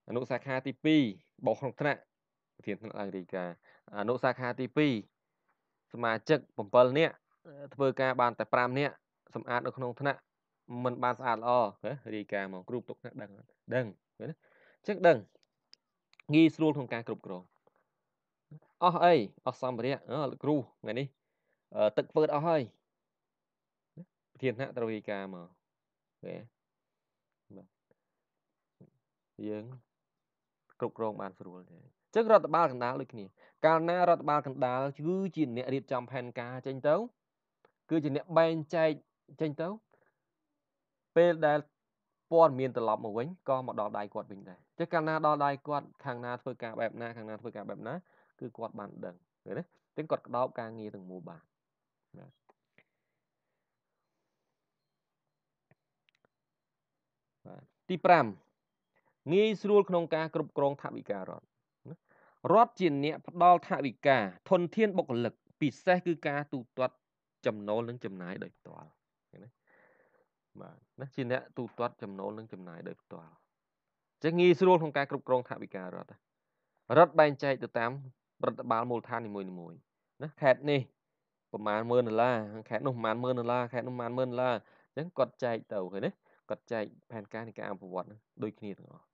អនុសាខាទី2បោះក្នុងថ្នាក់ប្រធានថ្នាក់រាជការអនុសាខាទី2សមាជិក7នាក់ធ្វើការបានតែ5នាក់សម្អាតនៅក្នុងថ្នាក់មិនបានស្អាតល្អរាយការណ៍មកគ្រូទុកថ្នាក់ដឹងដឹងឃើញទេអញ្ចឹងដឹងងាយស្រួលក្នុងការគ្រប់គ្រងអស់អីអស់សម្ភារៈអលោកគ្រូថ្ងៃនេះទឹកធ្វើអស់ហើយប្រធានថ្នាក់ត្រូវវិការមកគេយើងគ្រប់គ្រងបានស្រួលទេអញ្ចឹងរដ្ឋបាលកណ្ដាលដូចគ្នា កាលណារដ្ឋបាលកណ្ដាលគឺជាអ្នករៀបចំផែនការចេញទៅគឺជាអ្នកបែងចែកចេញទៅពេលដែលព័ត៌មានត្រឡប់មកវិញក៏មកដល់ដៃគាត់វិញដែរចឹងកាលណាដល់ដៃគាត់ខាងណាធ្វើការបែបណាខាងណាធ្វើការបែបណាគឺគាត់បានដឹងឃើញទេចឹងគាត់ក្តោបការងារទាំងមូលបានបាទបាទទី5ងាយស្រួលក្នុងការគ្រប់គ្រងថវិការដ្ឋរដ្ឋជាអ្នកផ្ដល់ថវិកាធនធានបុគ្គលិកពិសេស គឺការទូទាត់ចំណូលនិងចំណាយដោយផ្ទាល់បាទណាជាអ្នកទូទាត់ចំណូលនិងចំណាយដោយផ្ទាល់ចឹងងាយស្រួលក្នុងការគ្រប់គ្រងថវិការដ្ឋរដ្ឋបែងចែកទៅតាមរដ្ឋបាលមូលដ្ឋាននីមួយៗណាខេត្តនេះប្រហែល10000ដុល្លារខេត្តនោះប្រហែល10000ដុល្លារខេត្តនោះប្រហែល10000ដុល្លារចឹងគាត់ចែកទៅឃើញទេគាត់ចែកផែនការនៃការអភិវឌ្ឍដូចគ្នាទាំងអស់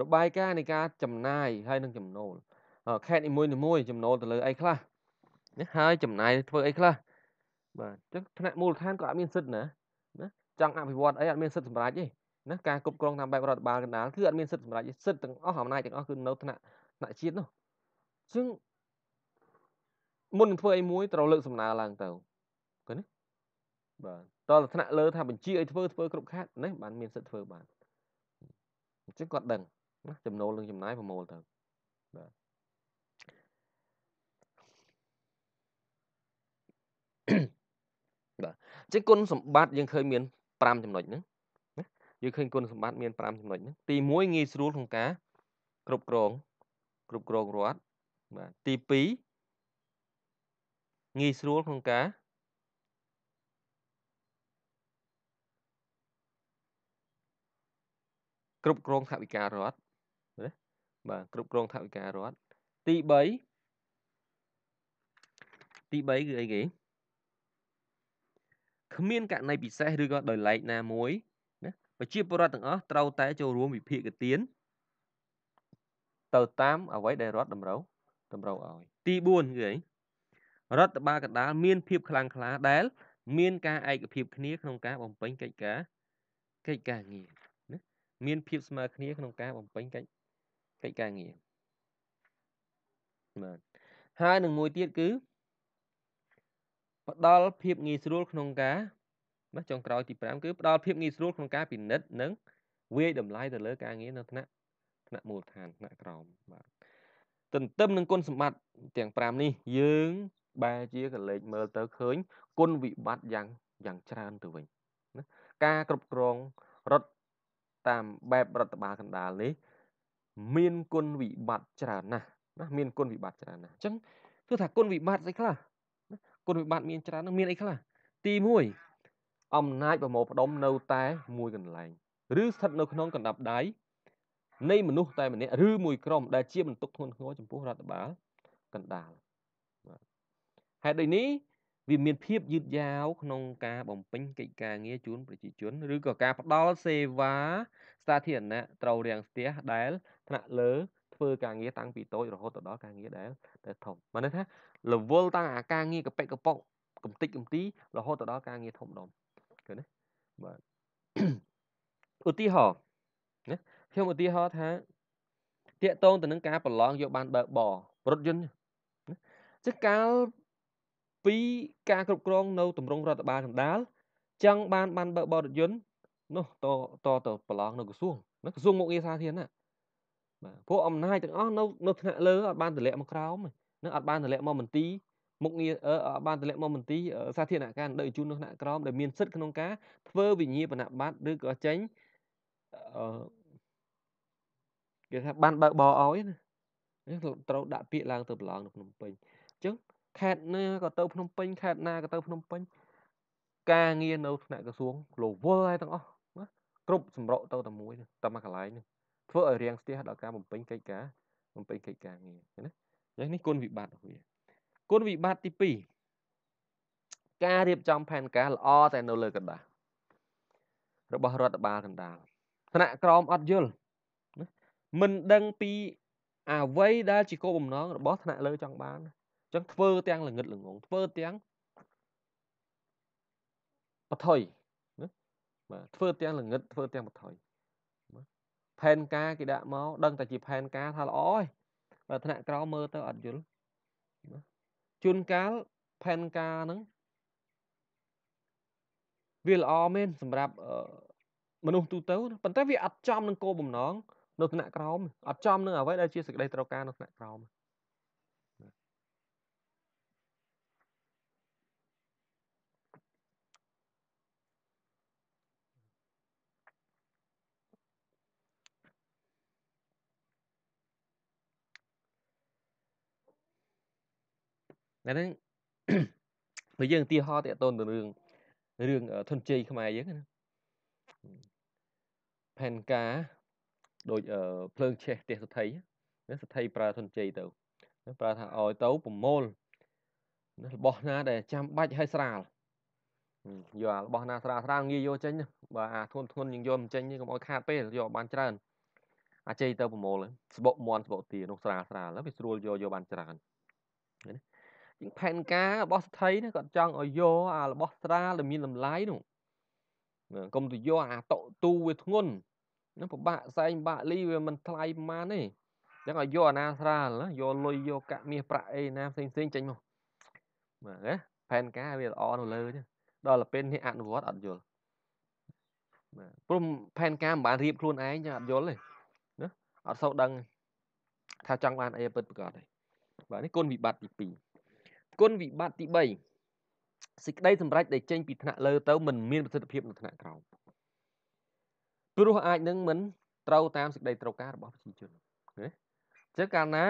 របាយការណ៍នៃការចំណាយហើយនិងចំណូលខេត្តនីមួយៗចំណូលទៅលើអីខ្លះណាហើយចំណាយធ្វើអីខ្លះបាទអញ្ចឹងថ្នាក់មូលដ្ឋានក៏អត់មានសិទ្ធិណាណាចង់អភិវឌ្ឍអីអត់មានសិទ្ធិសម្រេចទេណាការគ្រប់គ្រងតាមបែបរដ្ឋបាលកណ្ដាលគឺអត់មានសិទ្ធិសម្រេចទេសិទ្ធិទាំងអស់អំណាចទាំងអស់គឺនៅថ្នាក់ថ្នាក់ជាតិនោះអញ្ចឹងមុនធ្វើអីមួយត្រូវលើក សំណើឡើងទៅឃើញទេបាទតើថ្នាក់លើថាបញ្ជាឲ្យធ្វើធ្វើគ្រប់ខាត់ណាបានមានសិទ្ធិធ្វើបានអញ្ចឹងគាត់ដឹងណាចំណូលនឹងចំណាយប្រមូលទៅបាទជាគុណសម្បត្តិយើងឃើញមាន5ចំណុចហ្នឹងយើងឃើញគុណសម្បត្តិមាន5ចំណុចហ្នឹងទី1ងាយស្រួលក្នុងការ គ្រប់គ្រង គ្រប់គ្រងរដ្ឋបាទទី2ងាយស្រួលក្នុងការ គ្រប់គ្រងថវិការដ្ឋណាបាទគ្រប់គ្រងថវិការដ្ឋទី3ទី3គឺអីគេគ្មានករណីពិសេសឬក៏ដោយឡែកណាមួយណាប្រជាពលរដ្ឋទាំងអស់ត្រូវតែ ចូលរួមវិភាគទានទៅតាម អ្វីដែលរដ្ឋតម្រូវតម្រូវឲ្យ ទី4គឺអីរដ្ឋបាលកណ្ដាលមានភាព ខ្លាំងក្លា ដែល មាន ការឯកភាពគ្នាក្នុងការបំពេញកិច្ចការកិច្ចការងារណាមានភាពស្មើគ្នាក្នុងការបំពេញកិច្ចកិច្ចការងារបាទហើយនឹងមួយទៀតគឺផ្ដល់ភាពងាយស្រួលក្នុងការណាចុងក្រោយទី5គឺផ្ដល់ភាពងាយស្រួលក្នុងការពិនិត្យនិងវាយតម្លៃទៅលើការងារនៅថ្នាក់ថ្នាក់មូលដ្ឋានថ្នាក់ក្រោមបាទទន្ទឹមនឹងគុណសម្បត្តិទាំង5នេះ យើងបែរជាកលេចមើលទៅឃើញគុណវិបត្តិយ៉ាងយ៉ាងច្រើនទៅវិញណាការគ្រប់គ្រងរដ្ឋតាមបែបរដ្ឋបាលកណ្ដាលនេះមានគុណវិបត្តិច្រើនណាស់ណា មានគុណវិបត្តិច្រើនណាស់អញ្ចឹងគឺថាគុណវិបត្តិស្អីខ្លះគុណវិបត្តិមានច្រើននឹងមានអីខ្លះទី1អំណាចប្រមូលផ្ដុំនៅតែមួយកន្លែង ឬស្ថិតនៅក្នុងកណ្ដាប់ដៃនៃមនុស្សតែម្នាក់ឬមួយក្រុម ដែលជាបន្ទុកធ្ងន់ធ្ងរចំពោះរដ្ឋបាលកណ្ដាលហេតុដូចនេះ វាមានភាពយឺតយ៉ាវក្នុងការបំពេញកិច្ចការងារជូនប្រជាជនឬក៏ការផ្ដល់សេវា សាធារណៈត្រូវរាំងស្ទះដែល ថ្នាក់លើធ្វើ ការងារតាំងពីតូចរហូតដល់ការងារដែលធំមកន័យថារវល់តាំងអាការងារកប៉ិកប៉ុកកំតិចកំទីរហូតទៅដល់ការងារធំដុំឃើញទេបាទឧទាហរណ៍ណាខ្ញុំឧទាហរណ៍ថាតាកតងទៅនឹងការប្រឡងយកបានបើកបររថយន្តចឹងកាលពីការគ្រប់គ្រងនៅតម្រងរដ្ឋបាលចម្ដាលចង់បានបានបើកបររថយន្តនោះតតទៅប្រឡងនៅក្រសួងនៅក្រសួងមុខងារសាធារណៈបាទពួកអំណាចទាំងអស់នៅ នៅថ្នាក់លើអត់បានតម្លាក់មកក្រោមទេនឹងអត់បានតម្លាក់មកមន្ទីរមុខងារអត់បានតម្លាក់មកមន្ទីរសាធារណការដឹកជញ្ជូននៅថ្នាក់ក្រោមដែលមានសិទ្ធិក្នុងការធ្វើវិញ្ញាបនបត្រឬក៏ចេញគេថាបានបើកបរឲ្យណាត្រូវដាក់ពាក្យឡើង ទៅប្រឡងនៅភ្នំពេញអញ្ចឹងខេត្តណាក៏ទៅភ្នំពេញខេត្តណាក៏ទៅភ្នំពេញ ការងារនៅថ្នាក់ក្រសួង global ហើយទាំងអស់ណាគ្រប់សម្រក់ទៅតែមួយតែមួយកន្លែងហ្នឹងធ្វើឲ្យរាំងស្ទះដល់ការបំពេញកិច្ចការបំពេញកិច្ចការងារណានេះនេះគុណវិបត្តិរបស់វាគុណវិបត្តិទី2ការរៀបចំផែនការល្អតែនៅលើกระดาษរបស់រដ្ឋបាលកណ្ដាលថ្នាក់ក្រមអត់យល់មិនដឹងពីអ្វីដែលជាគោលបំណងរបស់ថ្នាក់លើចង់បានអញ្ចឹងធ្វើទាំងល្ងិតល្ងងធ្វើទាំងបថុយណាបាទធ្វើទាំងល្ងិតធ្វើទាំងបថុយផែនការគេដាក់មកដឹងតែជា ផែនការ ថាល្អហើយថ្នាក់ក្រោមមើលទៅអត់យល់ជួនកាលផែនការហ្នឹងវាល្អមែនសម្រាប់មនុស្សទូទៅប៉ុន្តែវាអត់ចំនឹងគោលបំណងនៅថ្នាក់ក្រោមអត់ចំនឹងអ្វីដែលជាសេចក្តីត្រូវការនៅថ្នាក់ក្រោមអាហ្នឹងបើយើងឧទាហរណ៍តាក់ទងទៅរឿងរឿងធនជ័យខ្មែរយើងណាផែនការដូចភ្លើងឆេះផ្ទះសទ្ធិណាសទ្ធិប្រើធនជ័យទៅប្រើថាឲ្យទៅប្រមូលរបស់ ណា ដែលចាំបាច់ឲ្យស្រាលយកអារបស់ណាស្រាលស្រាលងាយយកចេញបើអាធន់ធ្ងន់យើងយកមិនចេញទេកុំឲ្យខាតពេលយកបានច្រើន អាច័យទៅប្រមូលស្បុកមន់ស្បុកទានោះស្រាលស្រាលហើយវាស្រួលយកយកបានច្រើនណាជាងផែនការរបស់ស្ថិរគាត់ចង់ឲ្យយកអារបស់ស្រាដែលមានតម្លៃនោះកុំទៅយកអាតុទូវាធ្ងន់នឹងពិបាកសែងបាក់លីវាមិនថ្លៃប៉ុន្មានទេអញ្ចឹងឲ្យយកអាណាស្រាលយកលុយយកកាក់មាសប្រាក់អីណាផ្សេងផ្សេងចេញមកបាទណាផែនការវាល្អនៅលើចឹងដល់ទៅពេលនេះអនុវត្តអត់យល់បាទព្រមផែនការមិនបានរៀបខ្លួនឯងចឹងអត់យល់ទេណាអត់សូវដឹងថាចង់បានអីពិតប្រកបទេបាទនេះគុណវិបត្តិទី2គុណវិបត្តិទី3សេចក្តីសម្រេចដែលចេញពីថ្នាក់លើទៅមិនមានប្រសិទ្ធភាពនៅថ្នាក់ក្រោមព្រោះអាចនឹងមិនត្រូវតាមសេចក្តីត្រូវការរបស់ប្រជាជនណាអញ្ចឹងកាលណា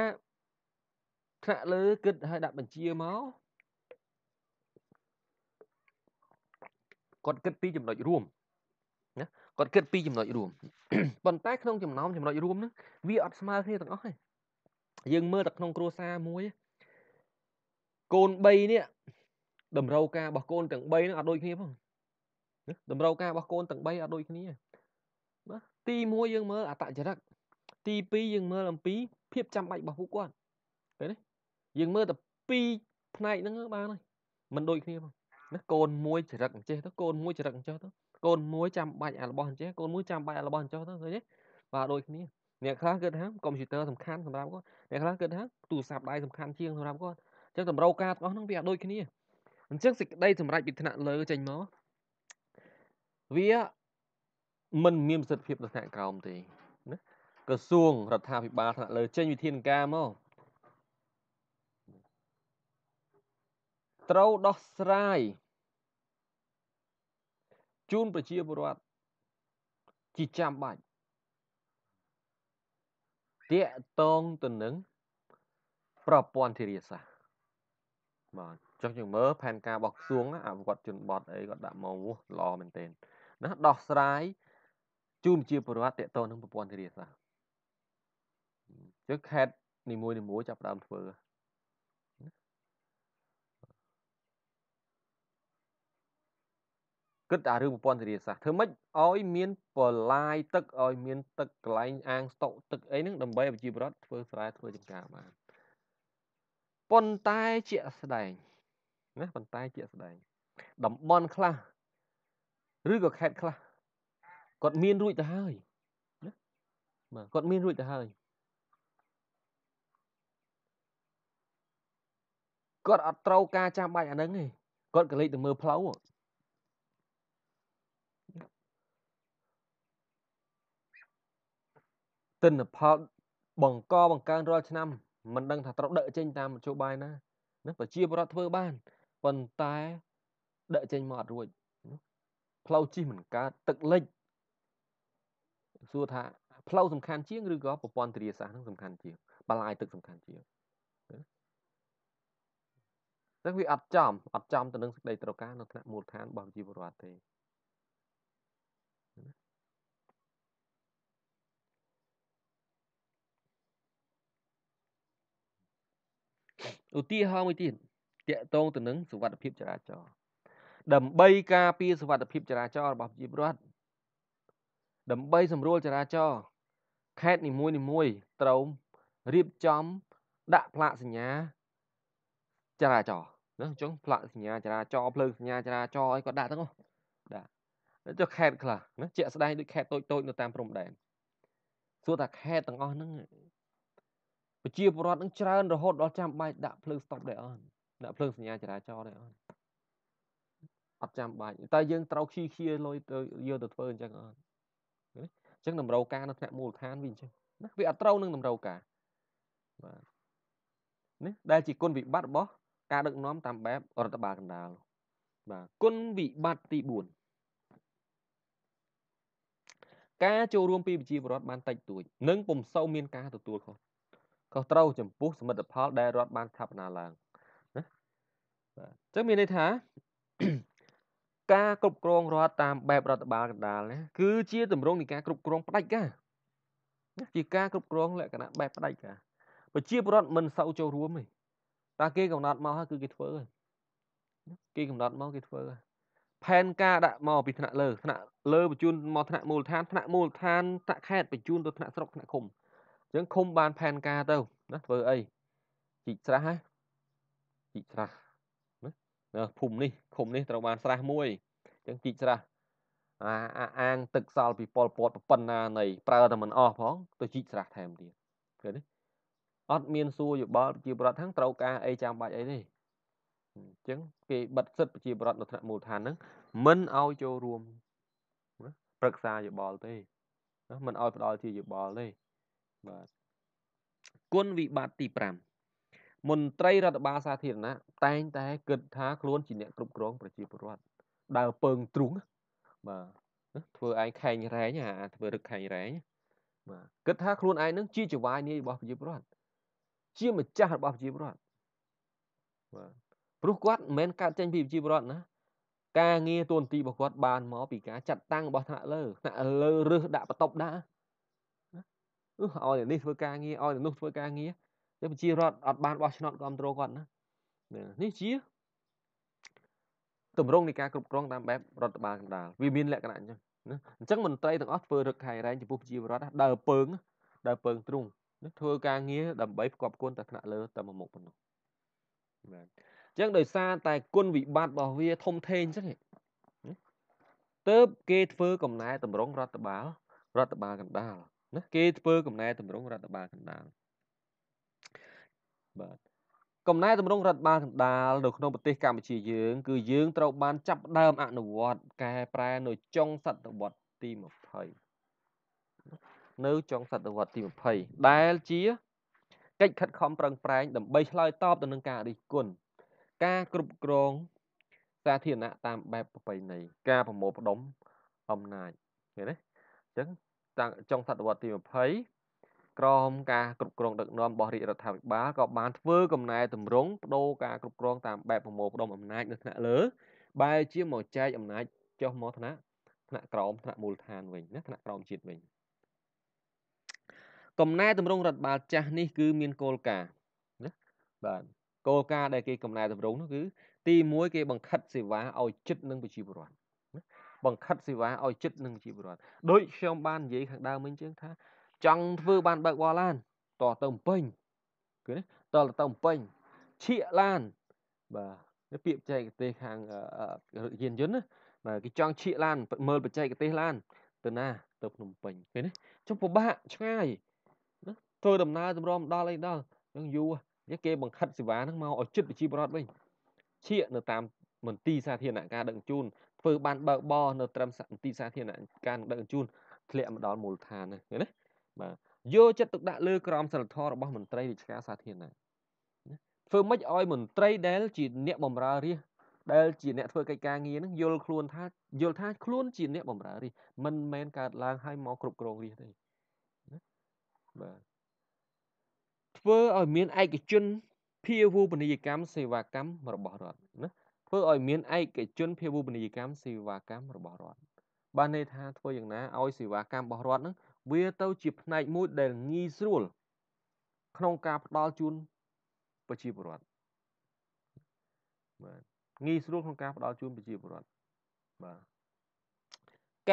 ថ្នាក់លើគិតឲ្យដាក់បញ្ជាមកគាត់គិតពីចំណុចរួមណាគាត់គិតពីចំណុចរួមប៉ុន្តែក្នុងចំណោមចំណុចរួមហ្នឹងវាអត់ស្មើគ្នាទាំងអស់ទេយើងមើលតែក្នុងគ្រួសារមួយកូន3នេះតម្រូវការរបស់កូនទាំង3នឹងអត់ដូចគ្នាផងតម្រូវការរបស់កូនទាំង3អត់ដូចគ្នាណាទី1យើងមើលអតចរិតទី2យើងមើលអំពីភាពចាំបាច់របស់ពួកគាត់ឃើញទេយើងមើលតែ2ផ្នែកហ្នឹងបានហើយมันដូចគ្នាផងណាកូនមួយចរិតអញ្ចេះទៅកូនមួយចរិតអញ្ចេះទៅកូនមួយចាំបាច់អារបស់អញ្ចេះកូនមួយចាំបាច់អារបស់អញ្ចេះទៅឃើញទេបាទដូចគ្នាអ្នកខ្លះគិតថាកុំព្យូទ័រសំខាន់សម្រាប់គាត់អ្នកខ្លះគិតថាទូរស័ព្ទដៃសំខាន់ជាងសម្រាប់គាត់អញ្ចឹងតម្រូវការទាំងអស់ហ្នឹងវាអាចដូចគ្នាអញ្ចឹងសេចក្តីសម្រេចពីថ្នាក់លើចេញមកវា មិន មានប្រសិទ្ធភាពដល់ថ្នាក់ក្រោមទេណាក្រសួងរដ្ឋាភិបាលថ្នាក់លើចេញវិធានការមកត្រូវដោះស្រាយជូនប្រជាពលរដ្ឋជាចាំបាច់តាកតងទៅនឹងប្រព័ន្ធធារាសាស្ត្របាទចុះយើងមើលផែនការរបស់ក្រសួងអភិវឌ្ឍជនបទអីគាត់ដាក់មកវោះល្អមែនទែនណាដោះស្រាយជូន ជាប្រវត្តិតទៅនឹងប្រព័ន្ធធារាសាស្ត្រជើខេត នីមួយនីមួយចាប់ផ្ដើមធ្វើគិតអារឿងប្រព័ន្ធធារាសាស្ត្រធ្វើម៉េចឲ្យ មានបលាយទឹកឲ្យមាន ទឹកកន្លែងអាងស្តុកទឹកអីហ្នឹងដើម្បីប្រជាពលរដ្ឋធ្វើស្រែធ្វើចម្ការបានប៉ុន្តែជាក់ស្ដែងណាប៉ុន្តែជាក់ស្ដែងតំបន់ខ្លះឬក៏ខេត្តខ្លះគាត់មាន រួចទៅហើយណាបាទគាត់មាន រួចទៅហើយគាត់អត់ត្រូវ ការចាំបាច់អាហ្នឹងទេគាត់ក៏លេចទៅមើលផ្លូវទិន្នផលបង្កបង្កើនរាល់ឆ្នាំមិនដឹងថាត្រូវដឹកចេញតាមមធ្យោបាយណាណាប្រជាពលរដ្ឋធ្វើ បានប៉ុន្តែដឹកចេញមកអត់រួចផ្លូវជិះមិនកើតទឹកលិចសួរថាផ្លូវសំខាន់ជាងឬក៏ប្រព័ន្ធទ្រាសាស្ត្រនឹងសំខាន់ជាងបលាយទឹកសំខាន់ជាងតែវាអត់ចំអត់ចំទៅនឹងសេចក្តីត្រូវការនៅថ្នាក់មូលដ្ឋានរបស់ជីវរដ្ឋទេឧទាហរណ៍មួយទៀតតកតងទៅនឹងសុវត្ថិភាពចរាចរណ៍ដើម្បីការពារសុវត្ថិភាពចរាចរណ៍របស់ប្រជាពលរដ្ឋដើម្បីសម្រួលចរាចរណ៍ខេត្តនីមួយនីមួយត្រូវរៀបចំដាក់ផ្លាកសញ្ញាចរាចរណ៍ណាអញ្ចឹងផ្លាកសញ្ញាចរាចរណ៍ភ្លើងសញ្ញាចរាចរណ៍អីក៏ដាក់ទាំងអស់ដាក់ចុះខេត្តខ្លះណាជាក់ស្ដែងដូចខេត្តតូចតូចនៅតាមព្រំដែនសួរថាខេត្តទាំងអស់ហ្នឹងប្រជាពលរដ្ឋនឹងច្រើនរហូតដល់ចាំបាច់ដាក់ភ្លើង stop ដែរអូនដាក់ភ្លើងសញ្ញាចរាចរណ៍ដែរអូនអត់ចាំបាច់តែយើងត្រូវខ្ជិះខ្ជាលុយទៅយកទៅធ្វើអញ្ចឹងអូនអញ្ចឹងតម្រូវការនៅថ្នាក់មូលដ្ឋានវាអញ្ចឹងណាវាអត់ត្រូវនឹងតម្រូវការបាទនេះដែលជាគុណវិបត្តិរបស់ការដឹកនាំតាមបែបរដ្ឋបាលកណ្ដាល បាទគុណវិបត្តិទី4ការចូលរួមពីប្រជាពលរដ្ឋបានតិចតួចនិងពុំសូវមានការទទួលខុសខុសត្រូវចំពោះសមិទ្ធផលដែលរដ្ឋបានស្ថាបនាឡើងណាបាទអញ្ចឹងមានន័យថា ការគ្រប់គ្រងរដ្ឋតាមបែបរដ្ឋបាលកណ្ដាលណាគឺជាទម្រង់នៃការគ្រប់គ្រងផ្ដាច់ការណាជាការគ្រប់គ្រងលក្ខណៈបែបផ្ដាច់ការប្រជាពលរដ្ឋមិនសូវចូលរួមទេតែគេកំណត់មកហើយគឺគេធ្វើហើយគេកំណត់មកគេធ្វើហើយផែនការដាក់មកពីថ្នាក់លើថ្នាក់លើបញ្ជូនមកថ្នាក់មូលដ្ឋានថ្នាក់មូលដ្ឋានថ្នាក់ខេត្តបញ្ជូនទៅថ្នាក់ស្រុកថ្នាក់ឃុំអញ្ចឹងឃុំបាន ផែនការទៅណាធ្វើអីជីកស្រះហ៎ជីកស្រះណាភូមិនេះឃុំនេះត្រូវបានស្រះមួយអញ្ចឹងជីកស្រះអាអាងទឹកសល់ពីប៉ុលពតប៉ុណ្ណានៃប្រើតែមិនអស់ផងទៅជីកស្រះថែមទៀតឃើញទេអត់មានសួរយោបល់ប្រជាប្រដ្ឋហ្នឹងត្រូវការអីចាំបាច់អីទេអញ្ចឹងគេបិទសិទ្ធិប្រជាប្រដ្ឋនៅថ្នាក់មូលដ្ឋានហ្នឹងមិនឲ្យចូលរួមប្រឹក្សាយោបល់ទេមិនឲ្យផ្ដល់ជាយោបល់ទេបាទគុណវិបត្តិទី5មន្ត្រីរដ្ឋបាលសាធារណៈតែងតែគិតថាខ្លួនជាអ្នកគ្រប់គ្រងប្រជាពលរដ្ឋដើរពើងទ្រូងបាទធ្វើឯងខែងរែងអាធ្វើរឹកខែងរែងបាទគិតថាខ្លួនឯងនឹងជាចវាយនីរបស់ប្រជាពលរដ្ឋជាម្ចាស់របស់ប្រជាពលរដ្ឋបាទព្រោះគាត់មិនមែនកើតចេញពីប្រជាពលរដ្ឋណាការងារតួនាទីរបស់គាត់បានមកពីការចាត់តាំងរបស់ថ្នាក់លើថ្នាក់លើរើសដាក់បន្ទប់ដាក់ឲ្យនេះធ្វើការងារឲ្យនោះធ្វើការងារតែប្រជារដ្ឋអត់បានបោះឆ្នោតគ្រប់គ្រងគាត់ណានេះជាទម្រង់នៃការគ្រប់គ្រងតាមបែបរដ្ឋបាលកណ្ដាលវាមានលក្ខណៈអញ្ចឹងណាអញ្ចឹងមន្ត្រីទាំងអស់ធ្វើរឹកខៃរែងចំពោះប្រជារដ្ឋដើរពើងដើរពើងទ្រូងធ្វើការងារដើម្បីផ្គប់គុណតែថ្នាក់លើតែមួយមុខប៉ុណ្ណោះបាទអញ្ចឹងដោយសារតែគុណវិបត្តិរបស់វាធំធេងអញ្ចឹងទៅគេធ្វើកំណែតម្រង់រដ្ឋបាលរដ្ឋបាលកណ្ដាលណាគេធ្វើកំណែតម្រង់រដ្ឋបាលកណ្ដាលបាទកំណែតម្រង់រដ្ឋបាលកណ្ដាលនៅក្នុងប្រទេសកម្ពុជាយើង គឺយើងត្រូវបាន ចាប់ដើមអនុវត្តកែប្រែនៅចុងសតវត្សទី20នៅចុងសតវត្សទី20ដែលជាកិច្ចខិតខំប្រឹងប្រែងដើម្បីឆ្លើយតបទៅនឹងការរិះគន់ការគ្រប់គ្រងសាធារណៈតាមបែបប្រពៃណីការប្រមូលផ្ដុំ អំណាចឃើញទេអញ្ចឹងតាំងចុងសតវត្សទី20ក្រមការគ្រប់គ្រងដឹកនាំរបស់រាជរដ្ឋាភិបាលក៏បានធ្វើកំណែតម្រង់បដូរការគ្រប់គ្រង តាមបែបប្រមូលផ្ដុំអំណាចនៅថ្នាក់លើបែរជាមកចែកអំណាចចុះមកថ្នាក់ថ្នាក់ក្រមថ្នាក់មូលដ្ឋានវិញណាថ្នាក់ក្រមជាតិវិញកំណែតម្រង់រដ្ឋបាលចាស់នេះគឺមានគោលការណ៍ណាបាទគោលការណ៍ដែលគេកំណែតម្រង់នោះគឺទី1គេបង្ខិតសេវាឲ្យចិត្តនឹងប្រជាពលរដ្ឋបង្ខិតសេវាឲ្យចិត្តនឹងជីវរដ្ឋដូចខ្ញុំបាននិយាយខាងដើមមិញជាងថាចង់ធ្វើបានបើកបលឡានតទៅអំពេញគឺណាតទៅអំពេញឈៀកឡានបាទពាក្យបច្ចេកទេសខាងយានយន្តណាបាទគេចង់ឈៀកឡានមើលបច្ចេកទេសឡានទៅណាទៅភ្នំពេញឃើញទេចុះពិបាកឆ្ងាយណាធ្វើដំណើរតម្រាំដល់អីដល់នឹងយូរនេះគេបង្ខិតសេវាហ្នឹងមកឲ្យចិត្តប្រជាពលរដ្ឋវិញឈៀកនៅតាមមន្ទីរសាធារណការដឹកជូនធ្វើបានបើកបរនៅត្រឹមទីសាធារណៈការដឹកជញ្ជូនធ្លាក់មកដល់មូលដ្ឋានហ្នឹងណាបាទយកចិត្តទុកដាក់លើក្រមសីលធម៌របស់មន្ត្រីរាជការសាធារណៈធ្វើម៉េចឲ្យ មន្ត្រីដែល ជាអ្នកបម្រើរាជដែលជាអ្នកធ្វើកិច្ចការងារនឹងយល់ខ្លួន ថាយល់ថាខ្លួន ជាអ្នកបម្រើរាជមិនមែនកើតឡើងឲ្យមកគ្រប់គ្រងរាជទេបាទធ្វើឲ្យ មានឯកជនភាវូបនីយកម្មសេវាកម្មរបស់រដ្ឋណាធ្វើឲ្យមានឯកជនភាវូបនីយកម្មសេវាកម្មរបស់រដ្ឋបានន័យថាធ្វើយ៉ាងណាឲ្យសេវាកម្មរបស់រដ្ឋនឹងវា ទៅជាផ្នែកមួយ ដែលងាយស្រួលក្នុងការផ្ដល់ជូនប្រជាពលរដ្ឋបាទងាយស្រួលក្នុងការ ផ្ដល់ជូនប្រជាពលរដ្ឋបាទ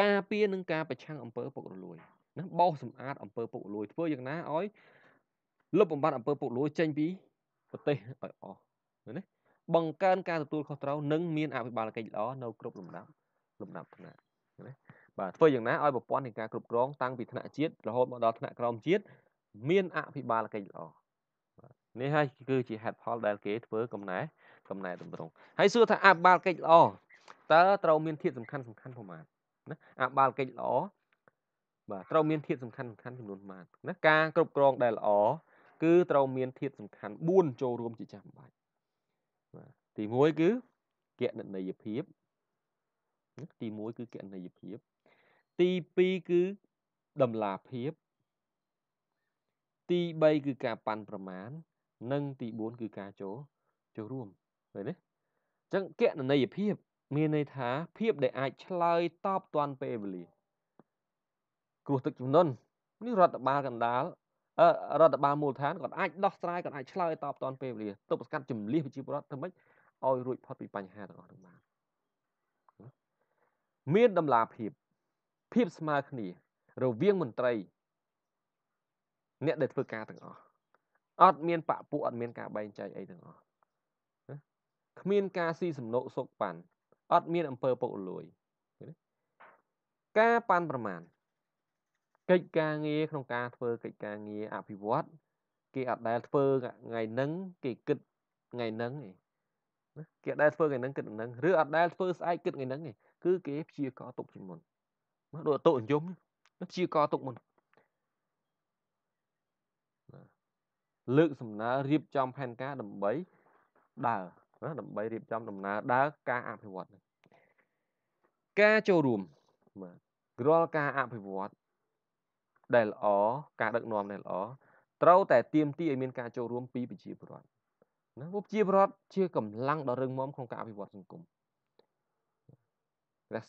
ការពៀនឹងការប្រឆាំងអំពើពុករលួយណាបោសសម្អាតអំពើពុករលួយធ្វើយ៉ាងណាឲ្យលុបបំបាត់អំពើពុករលួយចេញពី ប្រទេសឲ្យអស់ណាបង្កើនការទទួលខុសត្រូវនិងមានអភិបាលកិច្ចល្អនៅគ្រប់លំដាប់លំដាប់ថ្នាក់ណាបាទធ្វើយ៉ាងណាឲ្យប្រព័ន្ធនៃការគ្រប់គ្រងតាំងពីថ្នាក់ជាតិរហូតមកដល់ថ្នាក់ក្រោមជាតិមានអភិបាលកិច្ចល្អនេះហើយគឺជាហេតុផលដែលគេធ្វើកំណែ កំណែតម្រង់ហើយសួរថាអភិបាលកិច្ចល្អតើត្រូវមានធាតុសំខាន់សំខាន់ប្រមាណណាអភិបាលកិច្ចល្អបាទត្រូវមានធាតុសំខាន់សំខាន់ចំនួនប៉ុន្មានណាការគ្រប់គ្រងដែលល្អគឺត្រូវមានធាតុសំខាន់4ចូលរួមជាចាំបាច់បាទទី1គឺគណនេយ្យភាព ទី1គឺគណនេយ្យភាពទី2គឺតម្លាភាព ទី3គឺការប៉ាន់ប្រមាណនិង ទី4គឺការចូលចូលរួមឃើញទេអញ្ចឹងគណនេយ្យភាពមានន័យថាភាព ដែលអាចឆ្លើយតបទាន់ពេលវេលាគ្រោះទឹកជំនន់នេះរដ្ឋបាលកណ្ដាលរដ្ឋបាលមូលដ្ឋានគាត់អាចដោះស្រាយគាត់អាចឆ្លើយតបតាន់ពេលវេលាទប់ស្កាត់ជំលៀសប្រជាពលរដ្ឋធ្វើម៉េចឲ្យរួចផុតពីបញ្ហាទាំងអស់នោះបានមានតម្លាភាព ភាពស្មើគ្នារវាងមន្ត្រី អ្នកដែលធ្វើការទាំងអស់អត់មានបពពួកអត់មានការបែងចែកអីទាំងអស់គ្មាន ការស៊ីសំណុក សុកប៉ាន់អត់មាន អំពើពុករលួយការប៉ាន់ប្រមាណកិច្ចការងារក្នុងការធ្វើកិច្ចការងារអភិវឌ្ឍគេអត់ដែលធ្វើថ្ងៃហ្នឹងគេគិតថ្ងៃហ្នឹងឯងគេអត់ដែលធ្វើថ្ងៃហ្នឹងគិតថ្ងៃហ្នឹងឬអត់ដែលធ្វើស្អែកគិតថ្ងៃហ្នឹងឯងគឺគេព្យាករទុកជាមុនមកដូចតុយំព្យាករទុកមុនលើកសំណើរៀបចំផែនការដើម្បីដើរណាដើម្បីរៀបចំដំណើរដើរការអភិវឌ្ឍការចូលរួមបាទរាល់ការអភិវឌ្ឍដែលល្អការដឹកនាំដែលល្អត្រូវតែទៀមទីឲ្យមានការចូលរួមពីប្រជាពលរដ្ឋណាពួកប្រជាពលរដ្ឋជាកម្លាំងដ៏រឹងមាំក្នុងការអភិវឌ្ឍសង្គម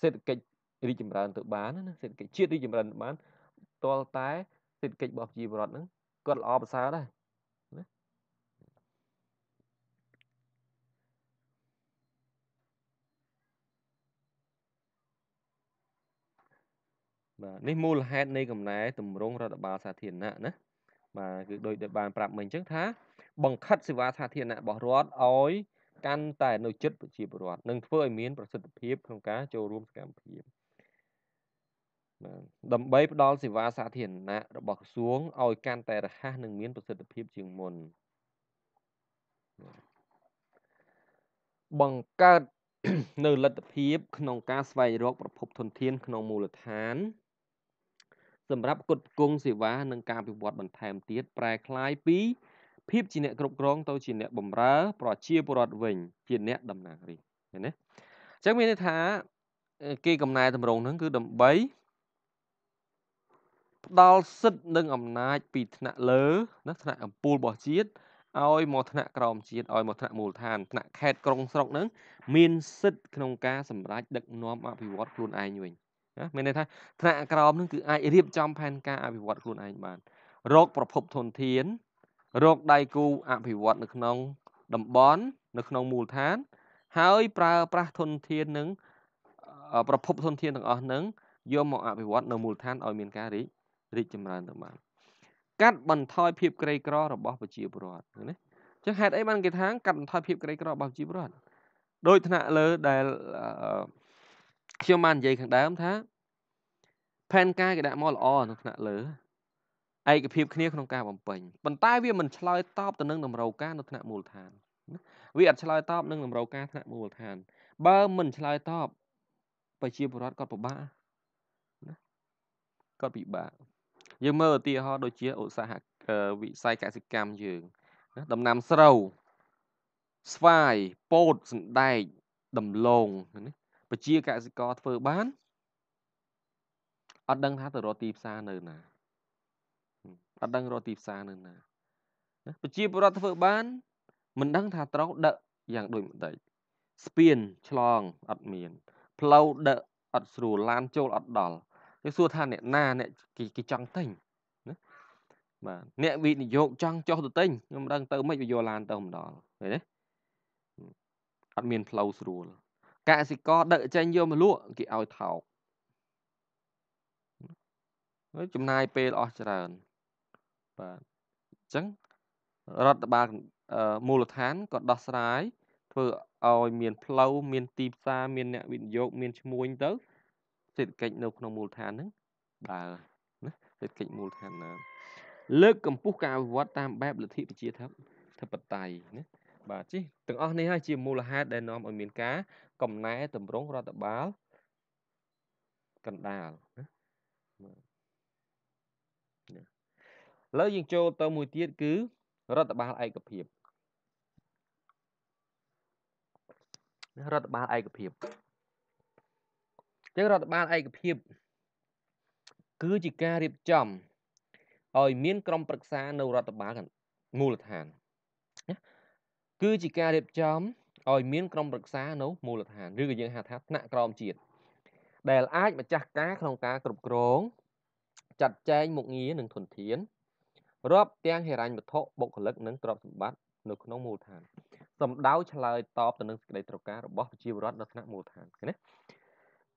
សេដ្ឋកិច្ចរីកចម្រើនទៅបានណាសេដ្ឋកិច្ចជាតិរីកចម្រើនបានតលតែសេដ្ឋកិច្ចរបស់ប្រជាពលរដ្ឋហ្នឹងគាត់ល្អប្រសើរដែរបាទនេះមូលហេតុនៃកំណែតម្រង់រដ្ឋបាលសាធារណៈណាបាទគឺដូចដែលបានប្រាប់មិញអញ្ចឹងថា បង្ខិតសេវាសាធារណៈរបស់រដ្ឋឲ្យ កាន់តែនៅចិត្តប្រជាពលរដ្ឋនិងធ្វើឲ្យមានប្រសិទ្ធភាពក្នុងការចូលរួមសកម្មភាពបាទដើម្បីផ្ដល់សេវាសាធារណៈរបស់ក្រសួងឲ្យកាន់តែរហ័សនិងមានប្រសិទ្ធភាពជាងមុនបង្កើតនៅលទ្ធភាពក្នុងការស្វែងរកប្រភពធនធាន ក្នុងមូលដ្ឋានសម្រាប់គុតគង់សេវានិងការវិវត្តបន្ថែមទៀតប្រែคล้ายពីភាពជាអ្នកគ្រប់គ្រងទៅជាអ្នកបម្រើប្រជាពលរដ្ឋវិញ ជាអ្នកតំណាងរាស្ត្រឃើញទេអញ្ចឹងមានន័យថាគេកំណែ តម្រង់ហ្នឹងគឺដើម្បីផ្ដល់សិទ្ធិនិងអំណាចពី ថ្នាក់លើណាថ្នាក់អំពូលរបស់ជាតិឲ្យមកថ្នាក់ក្រមជាតិឲ្យមកថ្នាក់មូលដ្ឋានថ្នាក់ខេត្តក្រុងស្រុកហ្នឹងមានសិទ្ធិក្នុងការសម្រេចដឹកនាំអភិវឌ្ឍខ្លួនឯងវិញណាមានន័យថាថ្នាក់ក្រោមនឹងគឺអាចរៀបចំ ផែនការអភិវឌ្ឍខ្លួនឯងបានរកប្រភពធនធានរកដៃគូអភិវឌ្ឍនៅក្នុងតំបន់នៅក្នុងមូលដ្ឋាន ហើយប្រើប្រាស់ធនធាននឹងប្រភពធនធានទាំងអស់នឹងយកមកអភិវឌ្ឍនៅមូលដ្ឋានឲ្យមានការរីករីកចម្រើនទៅបានកាត់បន្ថយភាពក្រីក្ររបស់ប្រជាពលរដ្ឋណាអញ្ចឹងហេតុអីបានគេថាកាត់បន្ថយភាពក្រីក្ររបស់ប្រជាពលរដ្ឋដោយថ្នាក់លើដែលខ្ញុំបាននិយាយខាងដើម ថា ផែនការគេដាក់មកល្អនៅថ្នាក់លើឯកភាពគ្នាក្នុងការបំពេញប៉ុន្តែវាមិនឆ្លើយតបទៅនឹងតម្រូវការនៅថ្នាក់មូលដ្ឋានវាអត់ឆ្លើយតបនឹងតម្រូវការថ្នាក់មូលដ្ឋាន បើ មិនឆ្លើយតបប្រជាពលរដ្ឋគាត់ពិបាកគាត់ពិបាកយើងមើលឧទាហរណ៍ដូចជាឧស្សាហវិស័យកសិកម្មយើងដំណាំស្រូវស្វាយពោតសណ្ដែកដំឡូងណាប្រជាកសិករធ្វើបានអត់ដឹងថាទៅរកទីផ្សារនៅណាអត់ដឹងរកទីផ្សារនៅណាប្រជាពលរដ្ឋធ្វើបាន មិនដឹងថាត្រូវដឹកយ៉ាងដូចម្ដេចស្ពានឆ្លងអត់មានផ្លូវដឹកអត់ស្រួលឡានចូលអត់ដល់យើងសួរថា អ្នកណាអ្នកគេចង់ទិញណាបាទអ្នកវិនិយោគចង់ចុះទៅទិញខ្ញុំមិនដឹងទៅមិនវាយកឡានទៅមិនដល់ឃើញទេអត់មានផ្លូវស្រួលកសិករដឹកចេញយកមកលក់គេឲ្យថោកហើយចំណាយពេលអស់ច្រើនបាទអញ្ចឹងរដ្ឋបាលមូលដ្ឋានក៏ដោះស្រាយធ្វើឲ្យមាន ផ្លូវមាន ទីផ្សារមានអ្នកវិនិយោគមានឈ្មួញទៅសេដ្ឋកិច្ចនៅក្នុងមូលដ្ឋានហ្នឹងដើរណាសេដ្ឋកិច្ចមូលដ្ឋានដើរលើកកម្ពស់ការអភិវឌ្ឍតាមបែបលទ្ធិប្រជាធិបតេយ្យណាបាទជីទាំងអស់នេះហើយជាមូលហេតុដែលនាំឲ្យមានការកំណែតម្រង់រដ្ឋបាលកណ្ដាលណាឥឡូវយើងចូល ទៅមួយទៀតគឺរដ្ឋបាលឯកភាពរដ្ឋបាលឯកភាពអញ្ចឹងរដ្ឋបាលឯកភាព គឺជាការរៀបចំឲ្យមានក្រុមប្រឹក្សានៅរដ្ឋបាលមូលដ្ឋានគឺជាការរៀបចំឲ្យមានក្រុមប្រឹក្សានៅមូលដ្ឋានឬក៏យើងហៅថាថ្នាក់ក្រមជាតិដែលអាចម្ចាស់ការក្នុងការគ្រប់គ្រងចាត់ចែងមុខងារនិងធនធានរាប់ទាំងហិរញ្ញវត្ថុបុគ្គលិកនិងទ្រព្យសម្បត្តិនៅក្នុងមូលដ្ឋានសំដៅឆ្លើយតបទៅនឹងសេចក្តីត្រូវការរបស់ប្រជាពលរដ្ឋនៅថ្នាក់មូលដ្ឋានឃើញទេ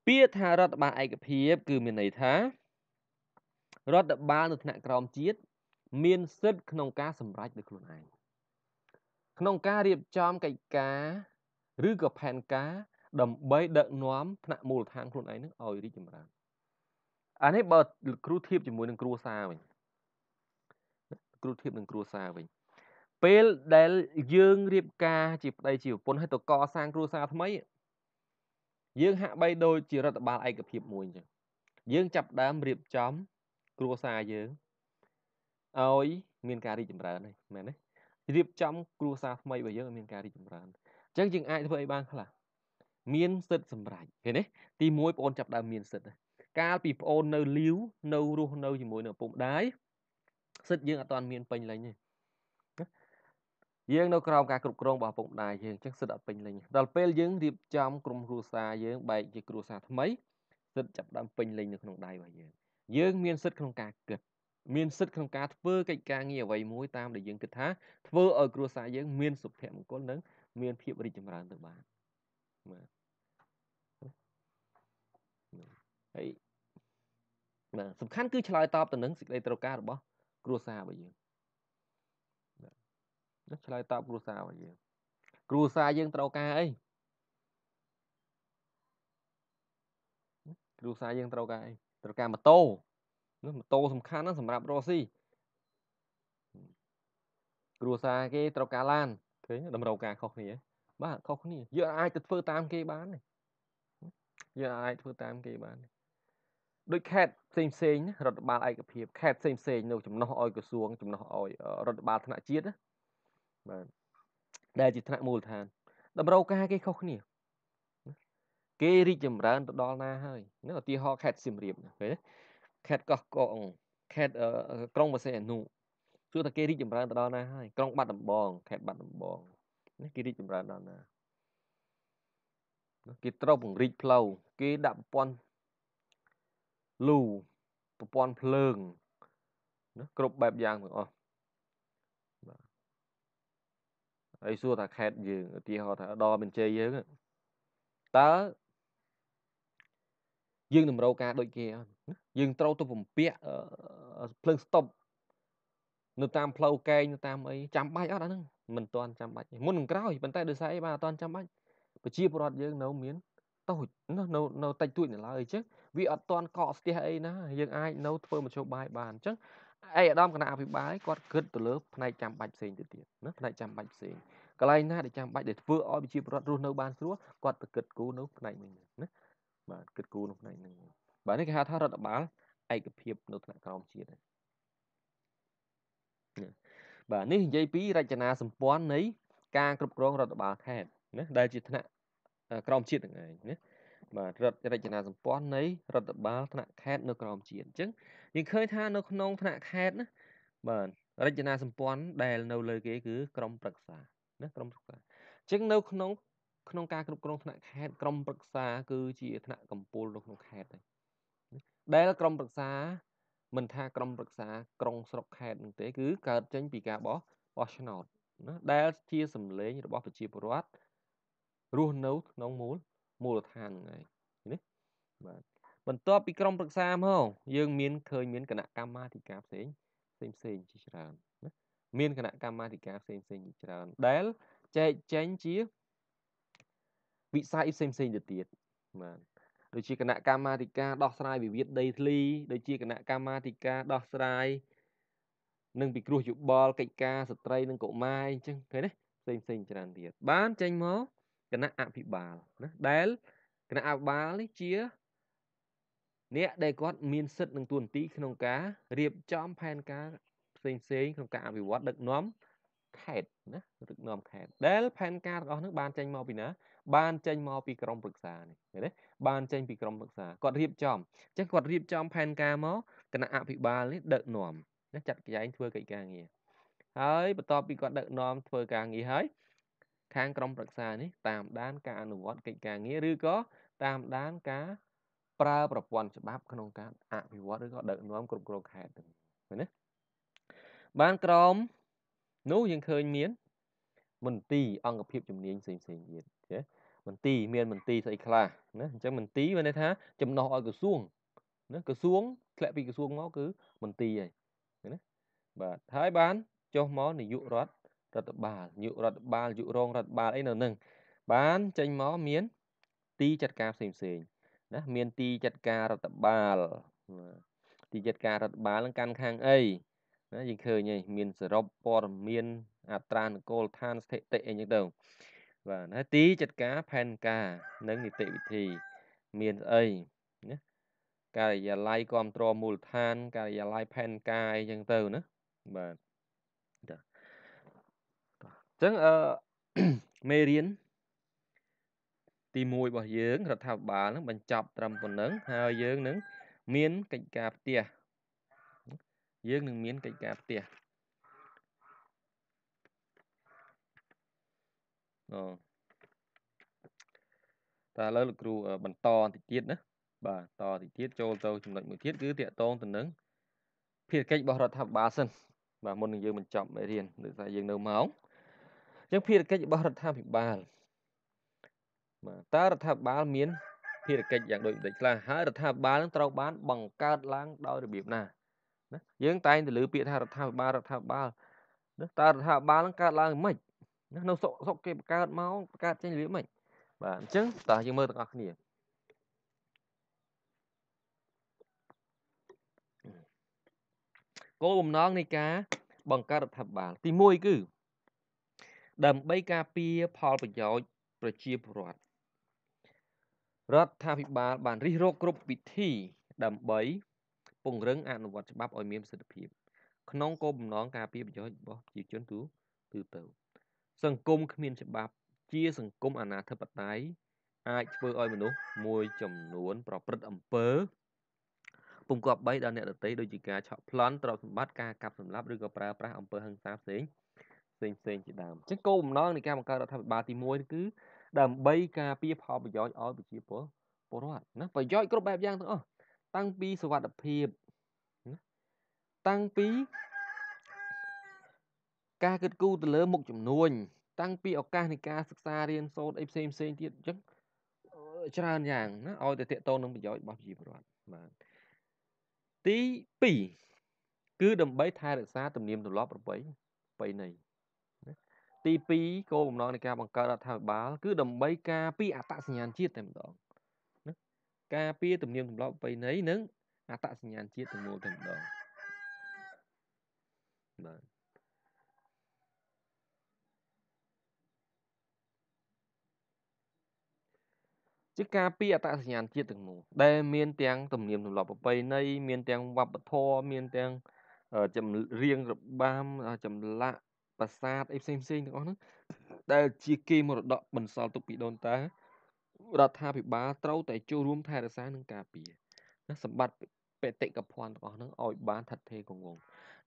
ពាក្យថារដ្ឋបាលឯកភាពគឺមានន័យថារដ្ឋបាលនៅថ្នាក់ក្រមជាតិមាន សិទ្ធិក្នុងការសម្រេចដោយខ្លួនឯងក្នុងការរៀបចំកិច្ចការឬក៏ផែនការ ដើម្បី ដឹក នាំផ្នែកមូលដ្ឋានខ្លួនឯងនឹងឲ្យរីកចម្រើនអានេះបើគ្រូធៀបជាមួយនឹងគ្រួសារវិញគ្រូធៀបនឹងគ្រួសារវិញពេលដែល យើងរៀបការជាប្តីជាប្រពន្ធហើយទៅកសាងគ្រួសារថ្មីយើង ហាក់បីដូចជារដ្ឋបាលឯកភាពមួយអញ្ចឹងយើងចាប់ដើមរៀបចំគ្រួសារយើងឲ្យ មានការរីកចម្រើនហ្នឹងមែនទេរៀបចំគ្រួសារថ្មីរបស់យើងឲ្យមានការរីកចម្រើនអញ្ចឹងយើងអាចធ្វើឲ្យបានខ្លះមានសិទ្ធិសម្រេចឃើញទេទី1បងប្អូនចាប់ដើមមាន សិទ្ធិកាលពីបងប្អូននៅលីវនៅរស់នៅជាមួយនឹងឪពុកម្ដាយសិទ្ធិយើងអត់ទាន់មានពេញលេញទេយើងនៅក្រោមការគ្រប់គ្រងរបស់ឪពុកម្ដាយយើងអញ្ចឹងសិទ្ធិអត់ពេញលេញដល់ពេលយើងរៀបចំ ក្រុមគ្រួសារយើងបែកជាគ្រួសារថ្មី សិទ្ធិចាប់ដើមពេញលេញនៅក្នុងដៃរបស់យើងយើងមានសិទ្ធិក្នុងការគិតមានសិទ្ធិក្នុងការធ្វើកិច្ចការងារអ្វីមួយតាមដែលយើងគិតថាធ្វើឲ្យគ្រួសារយើង មានសុភមង្គលនិងមានភាពរីកចម្រើនទៅបានបាទហើយបាទសំខាន់គឺឆ្លើយតបទៅនឹងសេចក្តីត្រូវការរបស់គ្រួសាររបស់យើងបាទឆ្លើយតបគ្រួសាររបស់យើងគ្រួសារយើងត្រូវការអីគ្រួសារយើងត្រូវការអីត្រូវការម៉ូតូណាម៉ូតូសំខាន់ណាសម្រាប់រស់ស៊ីគ្រួសារគេត្រូវការឡានឃើញតម្រូវការខុសគ្នា បាទខុសគ្នាយើងអាចទៅធ្វើតាមគេបានទេយើងអាចធ្វើតាមគេបានទេដូចខេតផ្សេងផ្សេងរដ្ឋបាលឯកភាពខេតផ្សេងផ្សេងនៅចំណោះឲ្យក្រសួងចំណោះឲ្យរដ្ឋបាលថ្នាក់ជាតិបាទដែល ជាថ្នាក់មូលដ្ឋានតម្រូវការគេខុសគ្នាគេរីកចម្រើនទៅដល់ណាហើយឧទាហរណ៍ខេត្តសៀមរាបឃើញខេត្តកោះកងខេត្តក្រុងបរសេអនុសួរថាគេរីកចម្រើនទៅដល់ណាហើយក្រុងបាត់ដំបងខេត្តបាត់ដំបងនេះគេរីកចម្រើនដល់ណាគេត្រូវពង្រីកផ្លូវគេដាក់ប្រព័ន្ធលូប្រព័ន្ធភ្លើងណាគ្រប់បែបយ៉ាងទាំងអស់បាទហើយសួរថាខេត្តយើងឧទាហរណ៍ថាដល់មានជ័យយើងតើយើងតម្រូវការដូចគេអត់យើងត្រូវទៅបំពាក់ភ្លើងស្តុបនៅតាមផ្លូវកែងនៅតាមអីចាំបាច់អត់អាហ្នឹងមិនទាន់ចាំបាច់មុននឹងក្រោយប៉ុន្តែដោយសារអីបានអត់ទាន់ចាំបាច់ប្រជាពលរដ្ឋយើងនៅមានតូចនៅនៅតិចតួចនៅឡើយអញ្ចឹងវាអត់ទាន់កកស្ទះអីណាយើងអាចនៅធ្វើមជ្ឈបាយបានអញ្ចឹងឯកឧត្តមគណៈអភិបាលគាត់គិតទៅលើផ្នែកចាំបាច់ផ្សេងទៅទៀតណាផ្នែកចាំបាច់ផ្សេងកន្លែងណាដែលចាំបាច់ដែលធ្វើឲ្យប្រជាពលរដ្ឋរស់នៅបានស្រួលគាត់ទៅគិតគូរនៅផ្នែកមួយណាបាទគិតគូរក្នុងផ្នែកហ្នឹងបាទនេះគេហៅថារដ្ឋបាលឯកភាព នៅ ថ្នាក់ក្រោមជាតិបាទនេះនិយាយពីរចនាសម្ព័ន្ធនៃការគ្រប់គ្រង រដ្ឋបាលខេត្តណាដែលជា ថ្នាក់ក្រោមជាតិហ្នឹងឯងណាបាទរដ្ឋរចនាសម្ព័ន្ធនៃរដ្ឋបាលថ្នាក់ខេត្តនៅ ក្រោមជាតិអញ្ចឹងយើងឃើញថានៅក្នុង ថ្នាក់ខេត្តណាបាទរចនាសម្ព័ន្ធដែល នៅលើគេគឺក្រមប្រឹក្សាណាក្រមប្រឹក្សាអញ្ចឹងនៅក្នុងក្នុងការគ្រប់គ្រងថ្នាក់ខេត្តក្រមប្រឹក្សាគឺជាថ្នាក់កម្ពូលនៅក្នុងខេត្តហើយដែលក្រមប្រឹក្សាមិនថាក្រមប្រឹក្សាក្រុងស្រុកខេត្តនោះទេ គឺកើតចេញពីការបោះបោះឆ្នោតណាដែលជាសម្លេងរបស់ប្រជាពលរដ្ឋរស់នៅក្នុងមូលមូលដ្ឋានហ្នឹងឯងនេះបាទបន្ទាប់ពីក្រមប្រឹក្សាមកយើងមានឃើញមានគណៈកម្មាធិការផ្សេងផ្សេងផ្សេងជាច្រើនណាមានគណៈកម្មាធិការផ្សេងផ្សេងជាច្រើនដែលចែកចែងជាវិស័យផ្សេងផ្សេងទៅទៀតបាទដូចជាគណៈកម្មាធិការដោះស្រាយវិវាទដីធ្លីដូចជាគណៈកម្មាធិការដោះស្រាយនឹងពិគ្រោះយោបល់កិច្ចការស្ត្រីនិងកុមារអញ្ចឹងឃើញទេផ្សេងផ្សេងច្រើនទៀតបានចេញមកគណៈអភិបាលណាដែលគណៈអភិបាលនេះជាអ្នកដែលគាត់មានសិទ្ធិនឹងទួនាទីក្នុងការរៀបចំផែនការផ្សេងផ្សេងក្នុងការអភិវឌ្ឍដឹកនាំខេត្តណាឬនាំខេត្តដែល ផែនការរបស់នឹងបានចេញមកពីណាបានចេញមកពីក្រមប្រឹក្សានេះឃើញទេបានចេញពីក្រមប្រឹក្សាគាត់រៀបចំអញ្ចឹងគាត់រៀបចំផែនការមកគណៈអភិបាលនេះដឹកនាំណាចាត់ចែងធ្វើកិច្ចការងារហើយបន្ទាប់ពីគាត់ដឹកនាំធ្វើការងារហើយ ខាងក្រមប្រឹក្សានេះតាមដានការអនុវត្តកិច្ចការងារឬក៏តាមដានការប្រើប្រព័ន្ធច្បាប់ក្នុងការអភិវឌ្ឍឬក៏ដឹកនាំគ្រប់គ្រងខេត្តទាំងណាបានក្រមនោះយើងឃើញមានមន្ទីរអង្គភាពជំនាញផ្សេងផ្សេងទៀតចេះមន្ទីរមានមន្ទីរស្អីខ្លះណាអញ្ចឹងមន្ទីរមានន័យថាចំណោះឲ្យក្រសួងណាក្រសួងធ្លាក់ពីក្រសួងមកគឺមន្ទីរហើយណាបាទហើយបានចុះមកនាយករដ្ឋរដ្ឋបាលនាយករដ្ឋបាលយុរងរដ្ឋបាលអីនៅនឹងបានចេញមកមាន ទីចាត់ការផ្សេងផ្សេងណាមានទីចាត់ការរដ្ឋបាលទីចាត់ការរដ្ឋបាលនឹងកាន់ខាងអីណាយើងឃើញហើយមានសរុបព័ត៌មានអត្រានគរឋានស្ថិតិអីចឹងទៅបាទហើយទីចាត់ការផែនការ និងនីតិវិធី មានស្អីណាការិយាល័យគ្រប់គ្រងមូលដ្ឋានការិយាល័យផែនការអីចឹងទៅណាបាទចាអញ្ចឹងអឺមេរៀនទី1របស់យើងរដ្ឋាភិបាលនឹងបញ្ចប់ត្រឹមប៉ុណ្ណឹងហើយយើងនឹង មានកិច្ចការផ្ទះយើងនឹងមានកិច្ចការផ្ទះអូតើឥឡូវលោកគ្រូបន្តបន្តិចទៀតណាបាទតតិចទៀតចូលទៅចំណុចមួយទៀតគឺតាក់ទងទៅនឹងភារកិច្ចរបស់រដ្ឋាភិបាលសិនបាទមុននឹងយើងបញ្ចប់មេរៀនដូចថាយើងនៅម៉ោងអញ្ចឹងភារកិច្ចរបស់រដ្ឋាភិបាលបាទតើរដ្ឋាភិបាលមានភារកិច្ចយ៉ាងដូចម្តេចខ្លះហើយរដ្ឋាភិបាលនឹងត្រូវបានបង្កើតឡើងដោយរបៀបណាណាយើង តែងទៅលើពាក្យថារដ្ឋាភិបាលរដ្ឋាភិបាលណាតើរដ្ឋាភិបាលនឹងកើតឡើងមិនណានៅសុកសុក គេបង្កើតមកបង្កើតចេញលៀបមិនបាទអញ្ចឹងតើយើងមើលទាំងអស់គ្នាគោលបំណងនៃ ការ បង្កើតរដ្ឋាភិបាលទី1គឺ ដើម្បីការពារផលប្រយោជន៍ប្រជាពលរដ្ឋរដ្ឋាភិបាល បានរិះរកគ្រប់វិធី ដើម្បីពង្រឹងអនុវត្តច្បាប់ឲ្យមានប្រសិទ្ធភាព ក្នុងគោលបំណងការពារប្រយោជន៍របស់ប្រជាជនទូទៅ សង្គមគ្មានច្បាប់ជា សង្គមអាណាធិបតេយ្យអាចធ្វើឲ្យមនុស្សមួយចំនួន ប្រព្រឹត្តអំពើពុំគប្បីដល់អ្នកដទៃដូចជាការឆក់ប្លន់ទ្រព្យសម្បត្តិការកាប់សម្លាប់ឬក៏ប្រើប្រាស់អំពើហិង្សាផ្សេងផ្សេងផ្សេងជាដើមអញ្ចឹងគោលបំណងនៃការបង្កើតរដ្ឋាភិបាលទី1គឺ ដើម្បីការពារផលប្រយោជន៍ឲ្យប្រជាពលរដ្ឋណាប្រយោជន៍គ្រប់បែបយ៉ាងទាំងអស់តាំងពីសុវត្ថិភាពតាំងពី ការគិតគូរទៅលើមុខចំនួនតាំងពីឱកាសនៃការសិក្សារៀនសូត្រអីផ្សេងផ្សេងទៀតអញ្ចឹងច្រើនយ៉ាងណាឲ្យតែតកតងនឹងប្រយោជន៍របស់ជីវរដ្ឋបាទទី2គឺដើម្បី ថែរក្សាទំនៀមទម្លាប់ប្រពៃប្រពៃណីទី2គោលបំណងនៃការបង្កើតរដ្ឋាភិបាលគឺដើម្បីការពារអត្តសញ្ញាណជាតិតែម្ដងការពារទំនៀមទម្លាប់ប្រពៃណីនិងអត្តសញ្ញាណជាតិទាំងមូលតែម្ដងបាទជាការពីអត្តសញ្ញាណជាតិទាំងមូលដែលមានទាំងទំនៀមទម្លាប់ប្រពៃណីមាន ទាំងវប្បធម៌មាន ទាំងចម្រៀងរបាំចម្លាក់ប្រាសាទអីផ្សេងផ្សេងទាំងអស់ហ្នឹងដែលជាគេមរតកបន្សល់ទុកពីដូនតារដ្ឋាភិបាលត្រូវតែចូលរួមថែរក្សានិងការពារណាសម្បត្តិបេតិកភណ្ឌទាំងអស់ហ្នឹងឲ្យបានឋិតថេរគង់វង្ស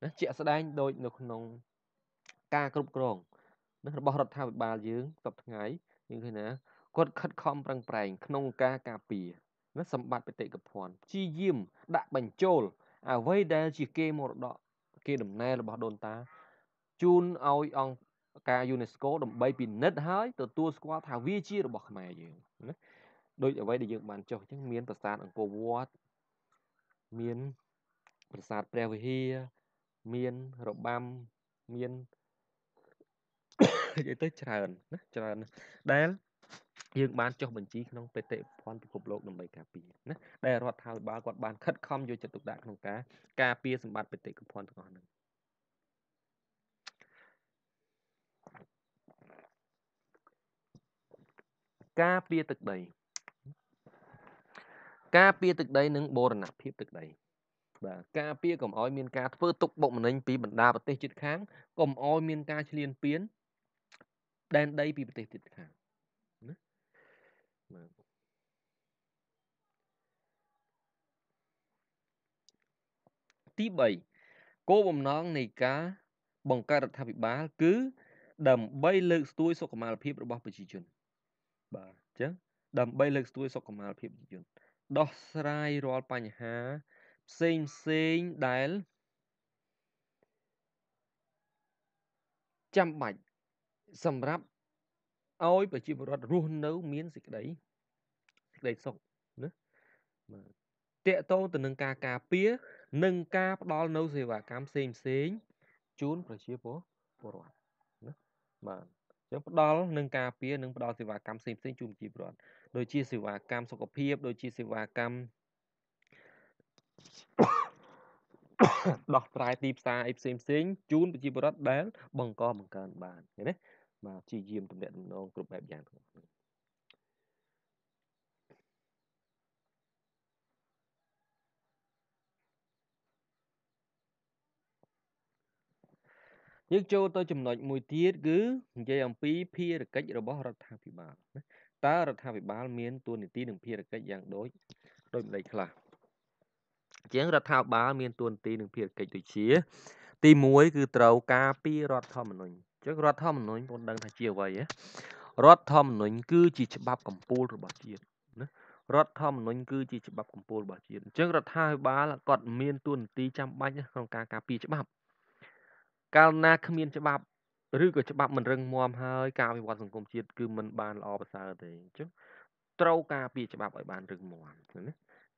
ណាជាក់ស្ដែងដូចនៅ ក្នុងការគ្រប់គ្រងណារបស់រដ្ឋាភិបាលយើងសពថ្ងៃយើងឃើញណាគាត់ខិតខំប្រឹងប្រែង ក្នុងការការពារណាសម្បត្តិបេតិកភណ្ឌព្យាយាមដាក់បញ្ចូលអ្វីដែលជាគេមរតកគេដំណែលរបស់ដូនតាជូនឲ្យអង្គការ UNESCO ដើម្បីពិនិត្យហើយទទួលស្គាល់ថាវាជារបស់ខ្មែរយើងណាដូចអ្វីដែលយើងបានចុះអញ្ចឹងមានប្រាសាទអង្គរវត្តមានប្រាសាទព្រះវិហារមានរបាំមាននិយាយទៅច្រើនណាច្រើនដែលយើងបានចុះបញ្ជីក្នុងបេតិកភណ្ឌពិភពលោកដើម្បីការពារណាដែលរដ្ឋាភិបាលគាត់បានខិតខំយកចិត្តទុកដាក់ក្នុងការការពារសម្បត្តិបេតិកភណ្ឌទាំងអស់ហ្នឹងការពារទឹកដីការពារទឹកដី និងបូរណភាពទឹកដី បាទការពារកុំឲ្យមានការធ្វើទុកបុកម្នេញពីបណ្ដាប្រទេសជិតខាងកុំឲ្យមានការឈ្លានពានដែនដីពីប្រទេសជិតខាងណាបាទទី3គោលបំណងនៃការបង្កើតរដ្ឋាភិបាលគឺដើម្បីលើកស្ទួយសុខុមាលភាពរបស់ប្រជាជនបាទអញ្ចឹងដើម្បីលើកស្ទួយសុខុមាលភាពយុវជនដោះស្រាយរាល់បញ្ហាផ្សេងផ្សេងដែលចាំបាច់សម្រាប់ឲ្យប្រជាពលរដ្ឋរស់នៅមានសេចក្តីសេចក្តីសុខណាបាទតកតងទៅនឹងការការពារនិងការផ្ដល់នៅសេវាកម្មផ្សេងផ្សេងជូន ប្រជាពលរដ្ឋណាបាទចឹងផ្ដល់នឹងការពារនិងផ្ដល់សេវាកម្មផ្សេងផ្សេងជូនប្រជាពលរដ្ឋដូចជាសេវាកម្មសុខភាពដូចជាសេវាកម្មដោះស្រាយទីផ្សារអីផ្សេងផ្សេងជូនប្រជាពលរដ្ឋដែលបង្កបង្កើនបានឃើញទេបាទជាយាមតំណាក់តំណងគ្រប់បែបយ៉ាងទាំងអស់យើងចូលទៅចំណុចមួយទៀតគឺនិយាយអំពី ភារកិច្ចរបស់រដ្ឋាភិបាលណាតើរដ្ឋាភិបាល មានតួនាទីនិងភារកិច្ចយ៉ាងដូចដូចម្ដេចខ្លះជាងរដ្ឋាភិបាលមានតួនាទីនិងភារកិច្ចដូចជា ទី1គឺត្រូវការពីរដ្ឋធម្មនុញ្ញចឹងរដ្ឋធម្មនុញ្ញបងដឹងថាជាអ្វីហ៎រដ្ឋធម្មនុញ្ញគឺជាច្បាប់កម្ពុជារបស់ជាតិណារដ្ឋធម្មនុញ្ញគឺជាច្បាប់កម្ពុជារបស់ជាតិអញ្ចឹងរដ្ឋាភិបាលគាត់មានតួនាទីចាំបាច់ក្នុងការការពារច្បាប់កាលណាគ្មានច្បាប់ឬក៏ច្បាប់មិនរឹងមាំហើយការអភិវឌ្ឍសង្គមជាតិគឺមិនបានល្អប្រសើរទេអញ្ចឹងត្រូវការពីច្បាប់ឲ្យបានរឹងមាំណា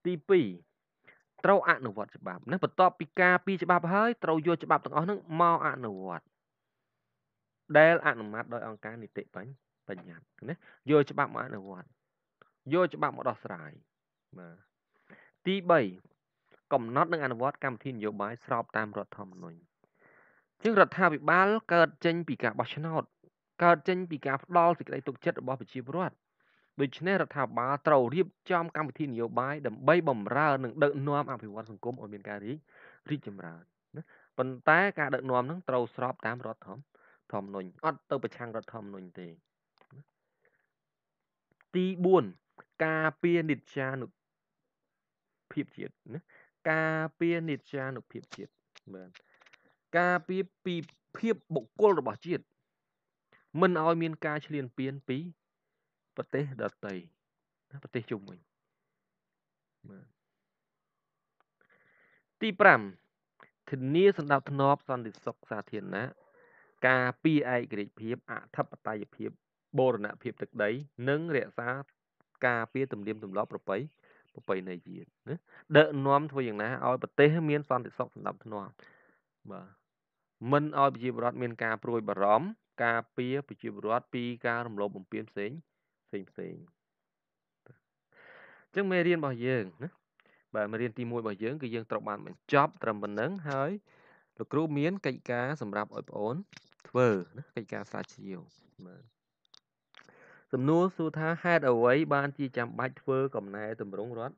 ទី2ត្រូវអនុវត្តច្បាប់ណាបន្ទាប់ពីការពីច្បាប់ហើយត្រូវយកច្បាប់ទាំងអស់ហ្នឹងមកអនុវត្តដែលអនុម័តដោយអង្គការនីតិបញ្ញត្តិណាយកច្បាប់មកអនុវត្តយកច្បាប់មកដោះស្រាយបាទទី3កំណត់និងអនុវត្តកម្មវិធីនយោបាយស្រប តាមរដ្ឋធម្មនុញ្ញជាងរដ្ឋាភិបាលកើតចេញពីការបោះឆ្នោតកើតចេញពីការផ្ដល់សេចក្តីទុកចិត្តរបស់ប្រជាពលរដ្ឋដូច្នេះរដ្ឋាភិបាលត្រូវរៀបចំកម្មវិធីនយោបាយដើម្បីបំរើនិងដឹកនាំអភិវឌ្ឍសង្គមឲ្យមានការរីករីកចម្រើនណាប៉ុន្តែ ការដឹកនាំនឹងត្រូវស្រប តាមរដ្ឋធម្ធម្មនុញ្ញអត់ទៅប្រឆាំងរដ្ឋធម្មនុញ្ញទេទី4ការពារនិច្ចានុភាពជាតិណាការពារនិច្ចានុភាពជាតិបាទការពារពីភាពបុគ្គលរបស់ជាតិមិនឲ្យមានការឈ្លានពានពីប្រទេសដទៃប្រទេសជុំវិញទី5ធានាសន្តិភាពសន្តិសុខសាធារណៈការពារឯករាជ្យភាពអធិបតេយ្យភាពបូរណភាពទឹកដី និងរក្សាការពារទំនៀមទម្លាប់ប្រពៃប្រពៃណីជាតិណាដឹកនាំធ្វើយ៉ាងណាឲ្យប្រទេសមានសន្តិសុខសន្តិភាពបាទមិនឲ្យប្រជាពលរដ្ឋមានការព្រួយបារម្ភការពារប្រជាពលរដ្ឋពីការរំលោភបំពានផ្សេងផ្សេងផ្សេងអញ្ចឹងមេរៀនរបស់យើងណាបាទមេរៀនទី1របស់យើងគឺយើងត្រូវបានបញ្ចប់ ត្រឹមប៉ុណ្ណឹងហើយលោកគ្រូមានកិច្ចការសម្រាប់ឲ្យបងប្អូនធ្វើណាកិច្ចការស្រាវជ្រាវបាទសំណួរសួរថាហេតុអ្វីបានជាចាំបាច់ធ្វើកំណែតម្រង់រដ្ឋ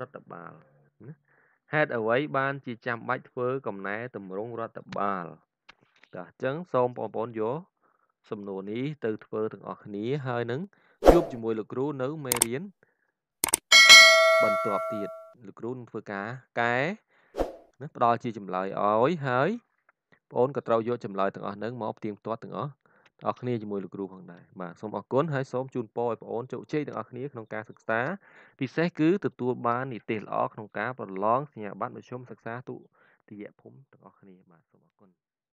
រដ្ឋបាលហេតុអ្វីបានជាចាំបាច់ធ្វើកំណែតម្រង់រដ្ឋបាលចាអញ្ចឹងសូមបងប្អូនយកសំណួរនេះទៅធ្វើទាំងអស់គ្នាហើយនឹងជួបជាមួយលោកគ្រូនៅមេរៀនបន្ទាប់ទៀតលោកគ្រូនឹងធ្វើការកែណាផ្ដល់ជាចម្លើយឲ្យហើយបងប្អូនក៏ត្រូវយកចម្លើយទាំងអស់ហ្នឹងមកផ្ទៀងផ្ទាត់ទាំងអស់អរគ្នាជាមួយលោកគ្រូផងដែរបាទសូមអរគុណហើយសូមជូនពរឲ្យបងប្អូនជោគជ័យទាំងអស់គ្នាក្នុងការសិក្សាពិសេសគឺទទួលបាននិទេសល្អក្នុងការប្រឡងសញ្ញាបត្រមធ្យមសិក្សាទុតិយភូមិទាំងអស់គ្នាបាទសូមអរគុណ